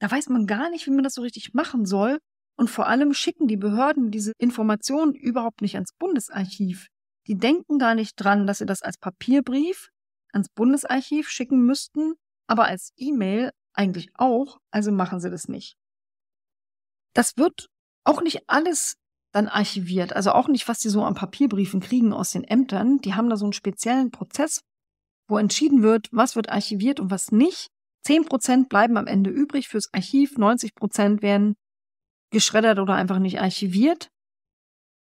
Speaker 1: da weiß man gar nicht, wie man das so richtig machen soll. Und vor allem schicken die Behörden diese Informationen überhaupt nicht ans Bundesarchiv. Die denken gar nicht dran, dass sie das als Papierbrief ans Bundesarchiv schicken müssten, aber als E-Mail eigentlich auch, also machen sie das nicht. Das wird auch nicht alles dann archiviert, also auch nicht, was sie so an Papierbriefen kriegen aus den Ämtern. Die haben da so einen speziellen Prozess, wo entschieden wird, was wird archiviert und was nicht. Zehn Prozent bleiben am Ende übrig fürs Archiv, 90% Prozent werden geschreddert oder einfach nicht archiviert.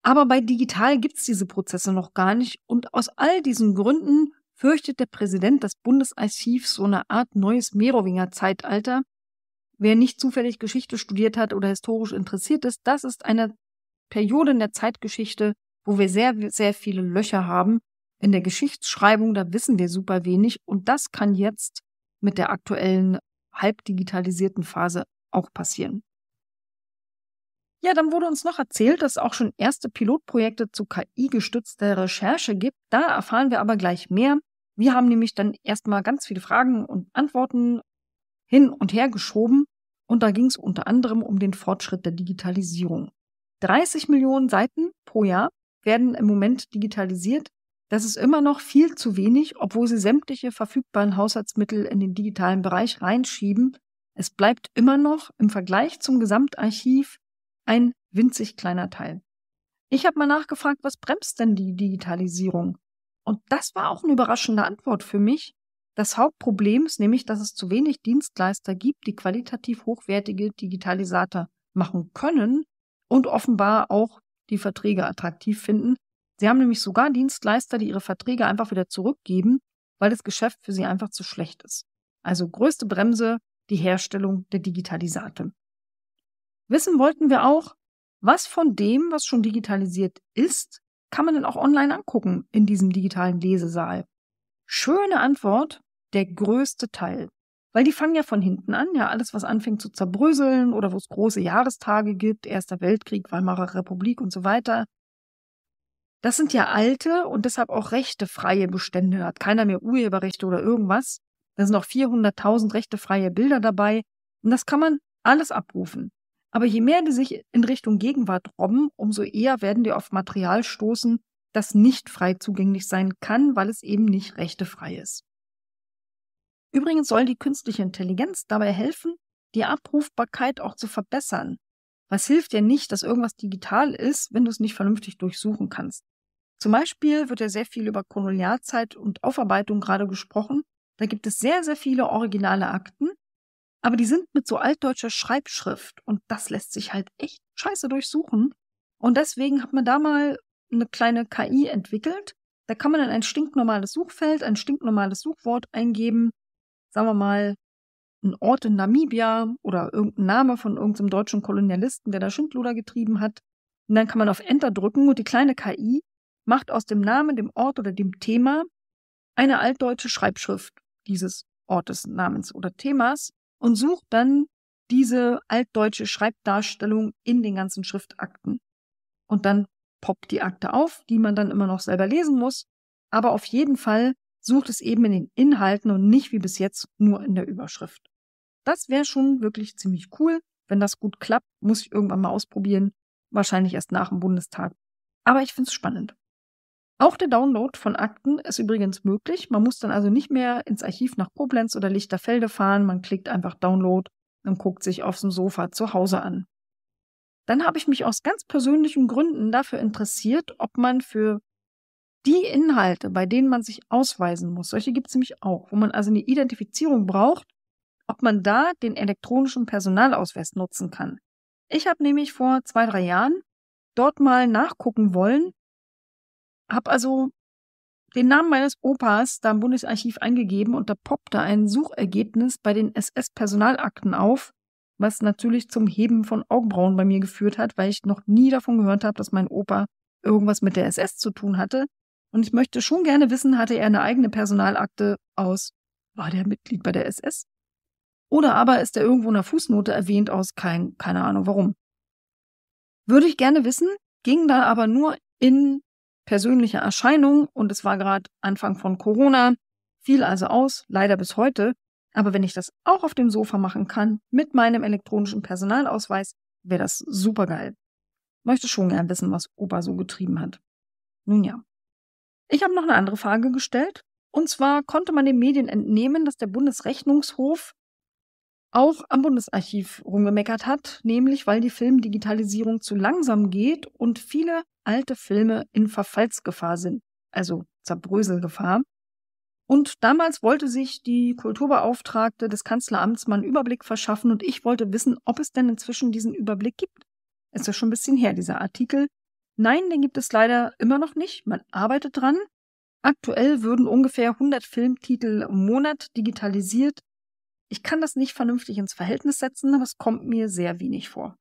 Speaker 1: Aber bei digital gibt es diese Prozesse noch gar nicht. Und aus all diesen Gründen fürchtet der Präsident des Bundesarchivs so eine Art neues Merowinger-Zeitalter. Wer nicht zufällig Geschichte studiert hat oder historisch interessiert ist, das ist eine Periode in der Zeitgeschichte, wo wir sehr, sehr viele Löcher haben. In der Geschichtsschreibung, da wissen wir super wenig. Und das kann jetzt mit der aktuellen halbdigitalisierten Phase auch passieren. Ja, dann wurde uns noch erzählt, dass es auch schon erste Pilotprojekte zu KI-gestützter Recherche gibt. Da erfahren wir aber gleich mehr. Wir haben nämlich dann erstmal ganz viele Fragen und Antworten hin und her geschoben. Und da ging es unter anderem um den Fortschritt der Digitalisierung. 30 Millionen Seiten pro Jahr werden im Moment digitalisiert. Das ist immer noch viel zu wenig, obwohl sie sämtliche verfügbaren Haushaltsmittel in den digitalen Bereich reinschieben. Es bleibt immer noch im Vergleich zum Gesamtarchiv ein winzig kleiner Teil. Ich habe mal nachgefragt, was bremst denn die Digitalisierung? Und das war auch eine überraschende Antwort für mich. Das Hauptproblem ist nämlich, dass es zu wenig Dienstleister gibt, die qualitativ hochwertige Digitalisator machen können und offenbar auch die Verträge attraktiv finden. Sie haben nämlich sogar Dienstleister, die ihre Verträge einfach wieder zurückgeben, weil das Geschäft für sie einfach zu schlecht ist. Also größte Bremse die Herstellung der Digitalisate. Wissen wollten wir auch, was von dem, was schon digitalisiert ist, kann man denn auch online angucken in diesem digitalen Lesesaal? Schöne Antwort, der größte Teil. Weil die fangen ja von hinten an, ja, alles, was anfängt zu zerbröseln oder wo es große Jahrestage gibt, Erster Weltkrieg, Weimarer Republik und so weiter. Das sind ja alte und deshalb auch rechtefreie Bestände. hat keiner mehr Urheberrechte oder irgendwas. Da sind auch 400.000 rechtefreie Bilder dabei. Und das kann man alles abrufen. Aber je mehr die sich in Richtung Gegenwart robben, umso eher werden die auf Material stoßen, das nicht frei zugänglich sein kann, weil es eben nicht rechtefrei ist. Übrigens soll die künstliche Intelligenz dabei helfen, die Abrufbarkeit auch zu verbessern. Was hilft dir nicht, dass irgendwas digital ist, wenn du es nicht vernünftig durchsuchen kannst? Zum Beispiel wird ja sehr viel über Kolonialzeit und Aufarbeitung gerade gesprochen. Da gibt es sehr, sehr viele originale Akten, aber die sind mit so altdeutscher Schreibschrift und das lässt sich halt echt scheiße durchsuchen. Und deswegen hat man da mal eine kleine KI entwickelt. Da kann man in ein stinknormales Suchfeld, ein stinknormales Suchwort eingeben. Sagen wir mal, ein Ort in Namibia oder irgendein Name von irgendeinem deutschen Kolonialisten, der da Schindluder getrieben hat. Und dann kann man auf Enter drücken und die kleine KI macht aus dem Namen, dem Ort oder dem Thema eine altdeutsche Schreibschrift dieses Ortes, Namens oder Themas und sucht dann diese altdeutsche Schreibdarstellung in den ganzen Schriftakten. Und dann poppt die Akte auf, die man dann immer noch selber lesen muss. Aber auf jeden Fall sucht es eben in den Inhalten und nicht wie bis jetzt nur in der Überschrift. Das wäre schon wirklich ziemlich cool. Wenn das gut klappt, muss ich irgendwann mal ausprobieren. Wahrscheinlich erst nach dem Bundestag. Aber ich finde es spannend. Auch der Download von Akten ist übrigens möglich. Man muss dann also nicht mehr ins Archiv nach Koblenz oder Lichterfelde fahren. Man klickt einfach Download und guckt sich auf dem Sofa zu Hause an. Dann habe ich mich aus ganz persönlichen Gründen dafür interessiert, ob man für die Inhalte, bei denen man sich ausweisen muss, solche gibt es nämlich auch, wo man also eine Identifizierung braucht, ob man da den elektronischen Personalausweis nutzen kann. Ich habe nämlich vor zwei, drei Jahren dort mal nachgucken wollen, hab also den Namen meines Opas da im Bundesarchiv eingegeben und da poppte ein Suchergebnis bei den SS-Personalakten auf, was natürlich zum Heben von Augenbrauen bei mir geführt hat, weil ich noch nie davon gehört habe, dass mein Opa irgendwas mit der SS zu tun hatte. Und ich möchte schon gerne wissen, hatte er eine eigene Personalakte aus, war der Mitglied bei der SS? Oder aber ist er irgendwo in der Fußnote erwähnt aus kein, keine Ahnung warum. Würde ich gerne wissen, ging da aber nur in persönliche Erscheinung und es war gerade Anfang von Corona, fiel also aus, leider bis heute. Aber wenn ich das auch auf dem Sofa machen kann, mit meinem elektronischen Personalausweis, wäre das supergeil. Möchte schon gern wissen, was Opa so getrieben hat. Nun ja. Ich habe noch eine andere Frage gestellt. Und zwar konnte man den Medien entnehmen, dass der Bundesrechnungshof auch am Bundesarchiv rumgemeckert hat, nämlich weil die Filmdigitalisierung zu langsam geht und viele alte Filme in Verfallsgefahr sind, also Zerbröselgefahr. Und damals wollte sich die Kulturbeauftragte des Kanzleramts mal einen Überblick verschaffen und ich wollte wissen, ob es denn inzwischen diesen Überblick gibt. Es ist ja schon ein bisschen her, dieser Artikel. Nein, den gibt es leider immer noch nicht. Man arbeitet dran. Aktuell würden ungefähr 100 Filmtitel im Monat digitalisiert ich kann das nicht vernünftig ins Verhältnis setzen, aber es kommt mir sehr wenig vor.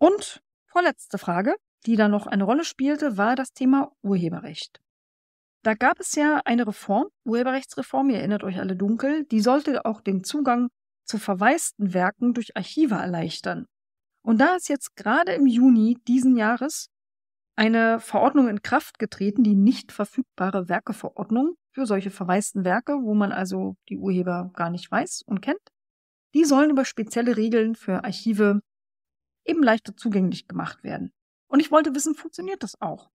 Speaker 1: Und vorletzte Frage, die da noch eine Rolle spielte, war das Thema Urheberrecht. Da gab es ja eine Reform, Urheberrechtsreform, ihr erinnert euch alle dunkel, die sollte auch den Zugang zu verwaisten Werken durch Archive erleichtern. Und da ist jetzt gerade im Juni diesen Jahres eine Verordnung in Kraft getreten, die nicht verfügbare Werkeverordnung, für solche verwaisten Werke, wo man also die Urheber gar nicht weiß und kennt. Die sollen über spezielle Regeln für Archive eben leichter zugänglich gemacht werden. Und ich wollte wissen, funktioniert das auch?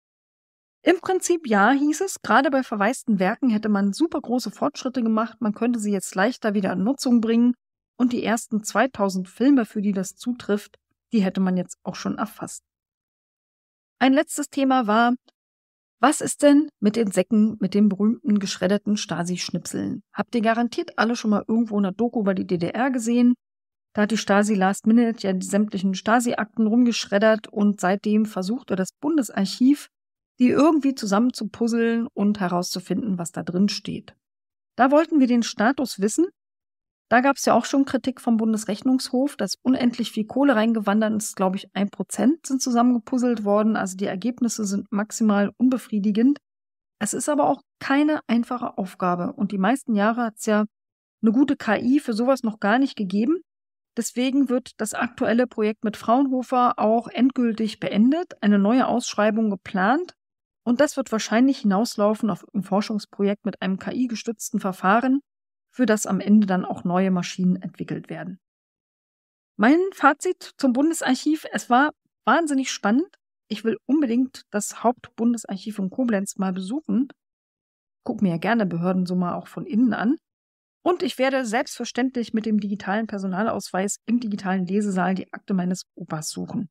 Speaker 1: Im Prinzip ja, hieß es. Gerade bei verwaisten Werken hätte man super große Fortschritte gemacht. Man könnte sie jetzt leichter wieder in Nutzung bringen. Und die ersten 2000 Filme, für die das zutrifft, die hätte man jetzt auch schon erfasst. Ein letztes Thema war, was ist denn mit den Säcken mit den berühmten geschredderten Stasi-Schnipseln? Habt ihr garantiert alle schon mal irgendwo eine Doku über die DDR gesehen? Da hat die Stasi Last Minute ja die sämtlichen Stasi-Akten rumgeschreddert und seitdem versucht das Bundesarchiv, die irgendwie zusammen zu puzzeln und herauszufinden, was da drin steht. Da wollten wir den Status wissen, da gab es ja auch schon Kritik vom Bundesrechnungshof, dass unendlich viel Kohle reingewandert ist, glaube ich, ein Prozent sind zusammengepuzzelt worden. Also die Ergebnisse sind maximal unbefriedigend. Es ist aber auch keine einfache Aufgabe. Und die meisten Jahre hat es ja eine gute KI für sowas noch gar nicht gegeben. Deswegen wird das aktuelle Projekt mit Fraunhofer auch endgültig beendet, eine neue Ausschreibung geplant. Und das wird wahrscheinlich hinauslaufen auf ein Forschungsprojekt mit einem KI-gestützten Verfahren, für das am Ende dann auch neue Maschinen entwickelt werden. Mein Fazit zum Bundesarchiv, es war wahnsinnig spannend. Ich will unbedingt das Hauptbundesarchiv in Koblenz mal besuchen. Guck mir ja gerne Behörden so mal auch von innen an. Und ich werde selbstverständlich mit dem digitalen Personalausweis im digitalen Lesesaal die Akte meines Opas suchen.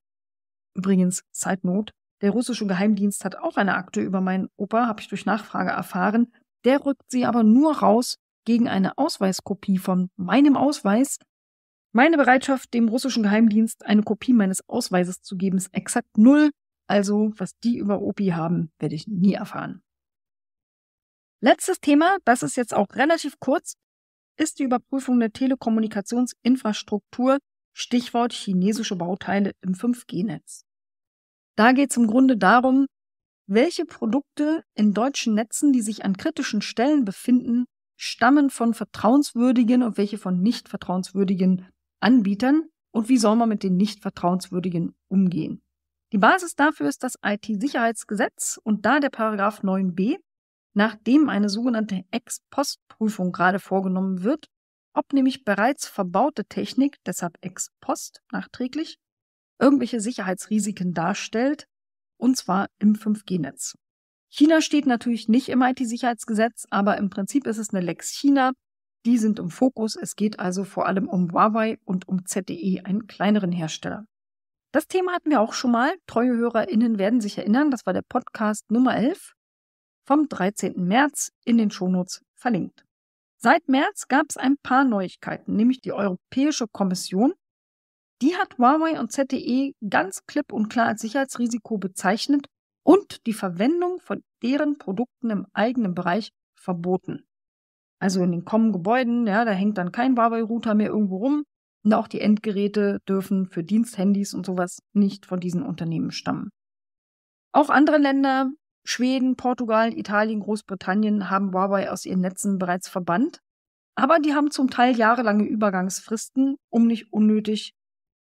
Speaker 1: Übrigens, Side Note, der russische Geheimdienst hat auch eine Akte über meinen Opa, habe ich durch Nachfrage erfahren. Der rückt sie aber nur raus, gegen eine Ausweiskopie von meinem Ausweis meine Bereitschaft, dem russischen Geheimdienst eine Kopie meines Ausweises zu geben, ist exakt null. Also, was die über Opi haben, werde ich nie erfahren. Letztes Thema, das ist jetzt auch relativ kurz, ist die Überprüfung der Telekommunikationsinfrastruktur, Stichwort chinesische Bauteile im 5G-Netz. Da geht es im Grunde darum, welche Produkte in deutschen Netzen, die sich an kritischen Stellen befinden, stammen von vertrauenswürdigen und welche von nicht vertrauenswürdigen Anbietern und wie soll man mit den nicht vertrauenswürdigen umgehen. Die Basis dafür ist das IT-Sicherheitsgesetz und da der Paragraph 9b, nachdem eine sogenannte Ex-Post-Prüfung gerade vorgenommen wird, ob nämlich bereits verbaute Technik, deshalb Ex-Post nachträglich, irgendwelche Sicherheitsrisiken darstellt, und zwar im 5G-Netz. China steht natürlich nicht im IT-Sicherheitsgesetz, aber im Prinzip ist es eine Lex China. Die sind im Fokus. Es geht also vor allem um Huawei und um ZTE, einen kleineren Hersteller. Das Thema hatten wir auch schon mal. Treue HörerInnen werden sich erinnern. Das war der Podcast Nummer 11 vom 13. März in den Shownotes verlinkt. Seit März gab es ein paar Neuigkeiten, nämlich die Europäische Kommission. Die hat Huawei und ZTE ganz klipp und klar als Sicherheitsrisiko bezeichnet und die Verwendung von deren Produkten im eigenen Bereich verboten. Also in den kommenden Gebäuden, ja, da hängt dann kein Huawei-Router mehr irgendwo rum. Und auch die Endgeräte dürfen für Diensthandys und sowas nicht von diesen Unternehmen stammen. Auch andere Länder, Schweden, Portugal, Italien, Großbritannien, haben Huawei aus ihren Netzen bereits verbannt. Aber die haben zum Teil jahrelange Übergangsfristen, um nicht unnötig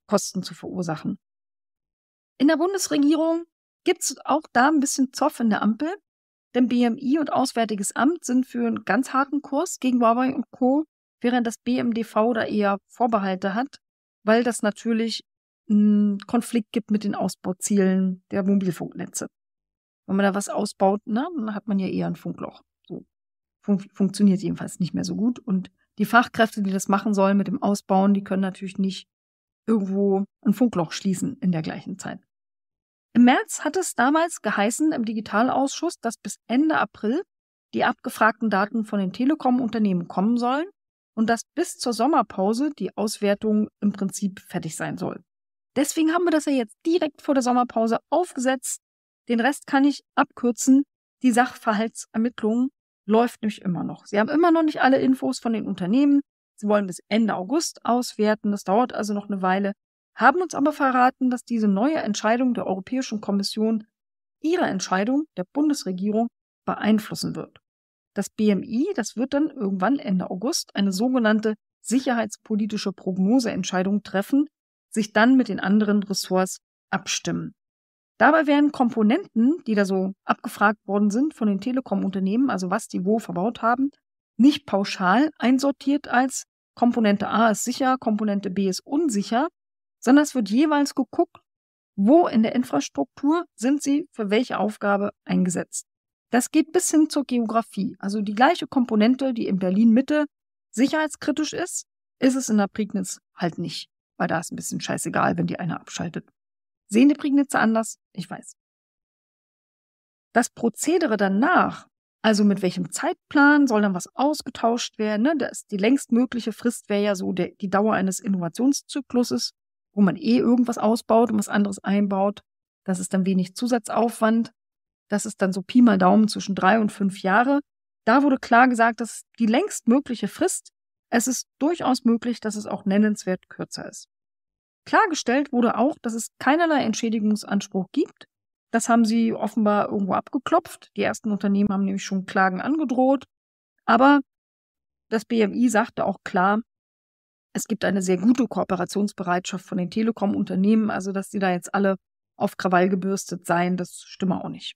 Speaker 1: Kosten zu verursachen. In der Bundesregierung gibt es auch da ein bisschen Zoff in der Ampel. Denn BMI und Auswärtiges Amt sind für einen ganz harten Kurs gegen Huawei und Co., während das BMDV da eher Vorbehalte hat, weil das natürlich einen Konflikt gibt mit den Ausbauzielen der Mobilfunknetze. Wenn man da was ausbaut, ne, dann hat man ja eher ein Funkloch. So. Fun funktioniert jedenfalls nicht mehr so gut. Und die Fachkräfte, die das machen sollen mit dem Ausbauen, die können natürlich nicht irgendwo ein Funkloch schließen in der gleichen Zeit. Im März hat es damals geheißen im Digitalausschuss, dass bis Ende April die abgefragten Daten von den Telekom-Unternehmen kommen sollen und dass bis zur Sommerpause die Auswertung im Prinzip fertig sein soll. Deswegen haben wir das ja jetzt direkt vor der Sommerpause aufgesetzt. Den Rest kann ich abkürzen. Die Sachverhaltsermittlung läuft nämlich immer noch. Sie haben immer noch nicht alle Infos von den Unternehmen. Sie wollen bis Ende August auswerten. Das dauert also noch eine Weile haben uns aber verraten, dass diese neue Entscheidung der Europäischen Kommission ihre Entscheidung der Bundesregierung beeinflussen wird. Das BMI, das wird dann irgendwann Ende August eine sogenannte sicherheitspolitische Prognoseentscheidung treffen, sich dann mit den anderen Ressorts abstimmen. Dabei werden Komponenten, die da so abgefragt worden sind von den Telekom-Unternehmen, also was die wo verbaut haben, nicht pauschal einsortiert als Komponente A ist sicher, Komponente B ist unsicher, sondern es wird jeweils geguckt, wo in der Infrastruktur sind sie für welche Aufgabe eingesetzt. Das geht bis hin zur Geografie. Also die gleiche Komponente, die in Berlin Mitte sicherheitskritisch ist, ist es in der Prignitz halt nicht. Weil da ist ein bisschen scheißegal, wenn die eine abschaltet. Sehen die Prignitzer anders? Ich weiß. Das Prozedere danach, also mit welchem Zeitplan soll dann was ausgetauscht werden? Ne? Das, die längstmögliche Frist wäre ja so der, die Dauer eines Innovationszykluses wo man eh irgendwas ausbaut und was anderes einbaut. Das ist dann wenig Zusatzaufwand. Das ist dann so Pi mal Daumen zwischen drei und fünf Jahre. Da wurde klar gesagt, dass die längst mögliche Frist, es ist durchaus möglich, dass es auch nennenswert kürzer ist. Klargestellt wurde auch, dass es keinerlei Entschädigungsanspruch gibt. Das haben sie offenbar irgendwo abgeklopft. Die ersten Unternehmen haben nämlich schon Klagen angedroht. Aber das BMI sagte auch klar, es gibt eine sehr gute Kooperationsbereitschaft von den Telekom-Unternehmen, also dass die da jetzt alle auf Krawall gebürstet seien, das stimme auch nicht.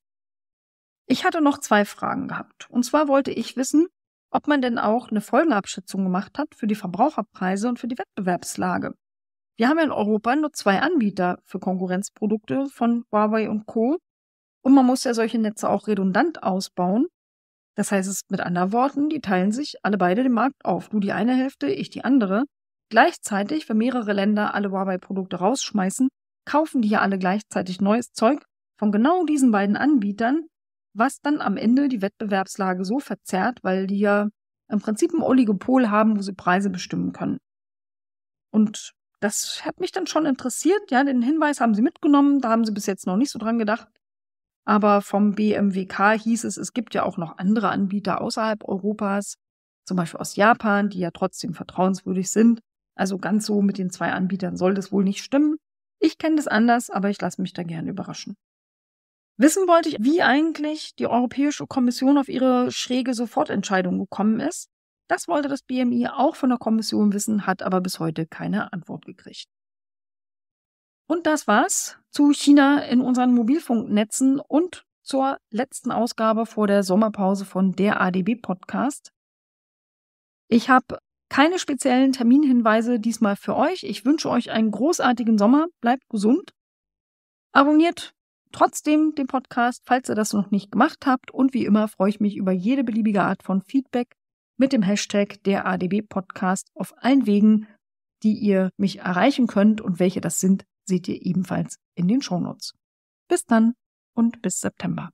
Speaker 1: Ich hatte noch zwei Fragen gehabt. Und zwar wollte ich wissen, ob man denn auch eine Folgenabschätzung gemacht hat für die Verbraucherpreise und für die Wettbewerbslage. Wir haben ja in Europa nur zwei Anbieter für Konkurrenzprodukte von Huawei und Co. Und man muss ja solche Netze auch redundant ausbauen. Das heißt es mit anderen Worten, die teilen sich alle beide den Markt auf. Du die eine Hälfte, ich die andere. Gleichzeitig, wenn mehrere Länder alle Huawei-Produkte rausschmeißen, kaufen die ja alle gleichzeitig neues Zeug von genau diesen beiden Anbietern, was dann am Ende die Wettbewerbslage so verzerrt, weil die ja im Prinzip ein Oligopol haben, wo sie Preise bestimmen können. Und das hat mich dann schon interessiert. Ja, den Hinweis haben sie mitgenommen, da haben sie bis jetzt noch nicht so dran gedacht. Aber vom BMWK hieß es, es gibt ja auch noch andere Anbieter außerhalb Europas, zum Beispiel aus Japan, die ja trotzdem vertrauenswürdig sind. Also ganz so mit den zwei Anbietern soll das wohl nicht stimmen. Ich kenne das anders, aber ich lasse mich da gern überraschen. Wissen wollte ich, wie eigentlich die Europäische Kommission auf ihre schräge Sofortentscheidung gekommen ist. Das wollte das BMI auch von der Kommission wissen, hat aber bis heute keine Antwort gekriegt. Und das war's zu China in unseren Mobilfunknetzen und zur letzten Ausgabe vor der Sommerpause von der ADB Podcast. Ich habe keine speziellen Terminhinweise diesmal für euch. Ich wünsche euch einen großartigen Sommer. Bleibt gesund. Abonniert trotzdem den Podcast, falls ihr das noch nicht gemacht habt. Und wie immer freue ich mich über jede beliebige Art von Feedback mit dem Hashtag der ADB Podcast auf allen Wegen, die ihr mich erreichen könnt und welche das sind, seht ihr ebenfalls in den Shownotes. Bis dann und bis September.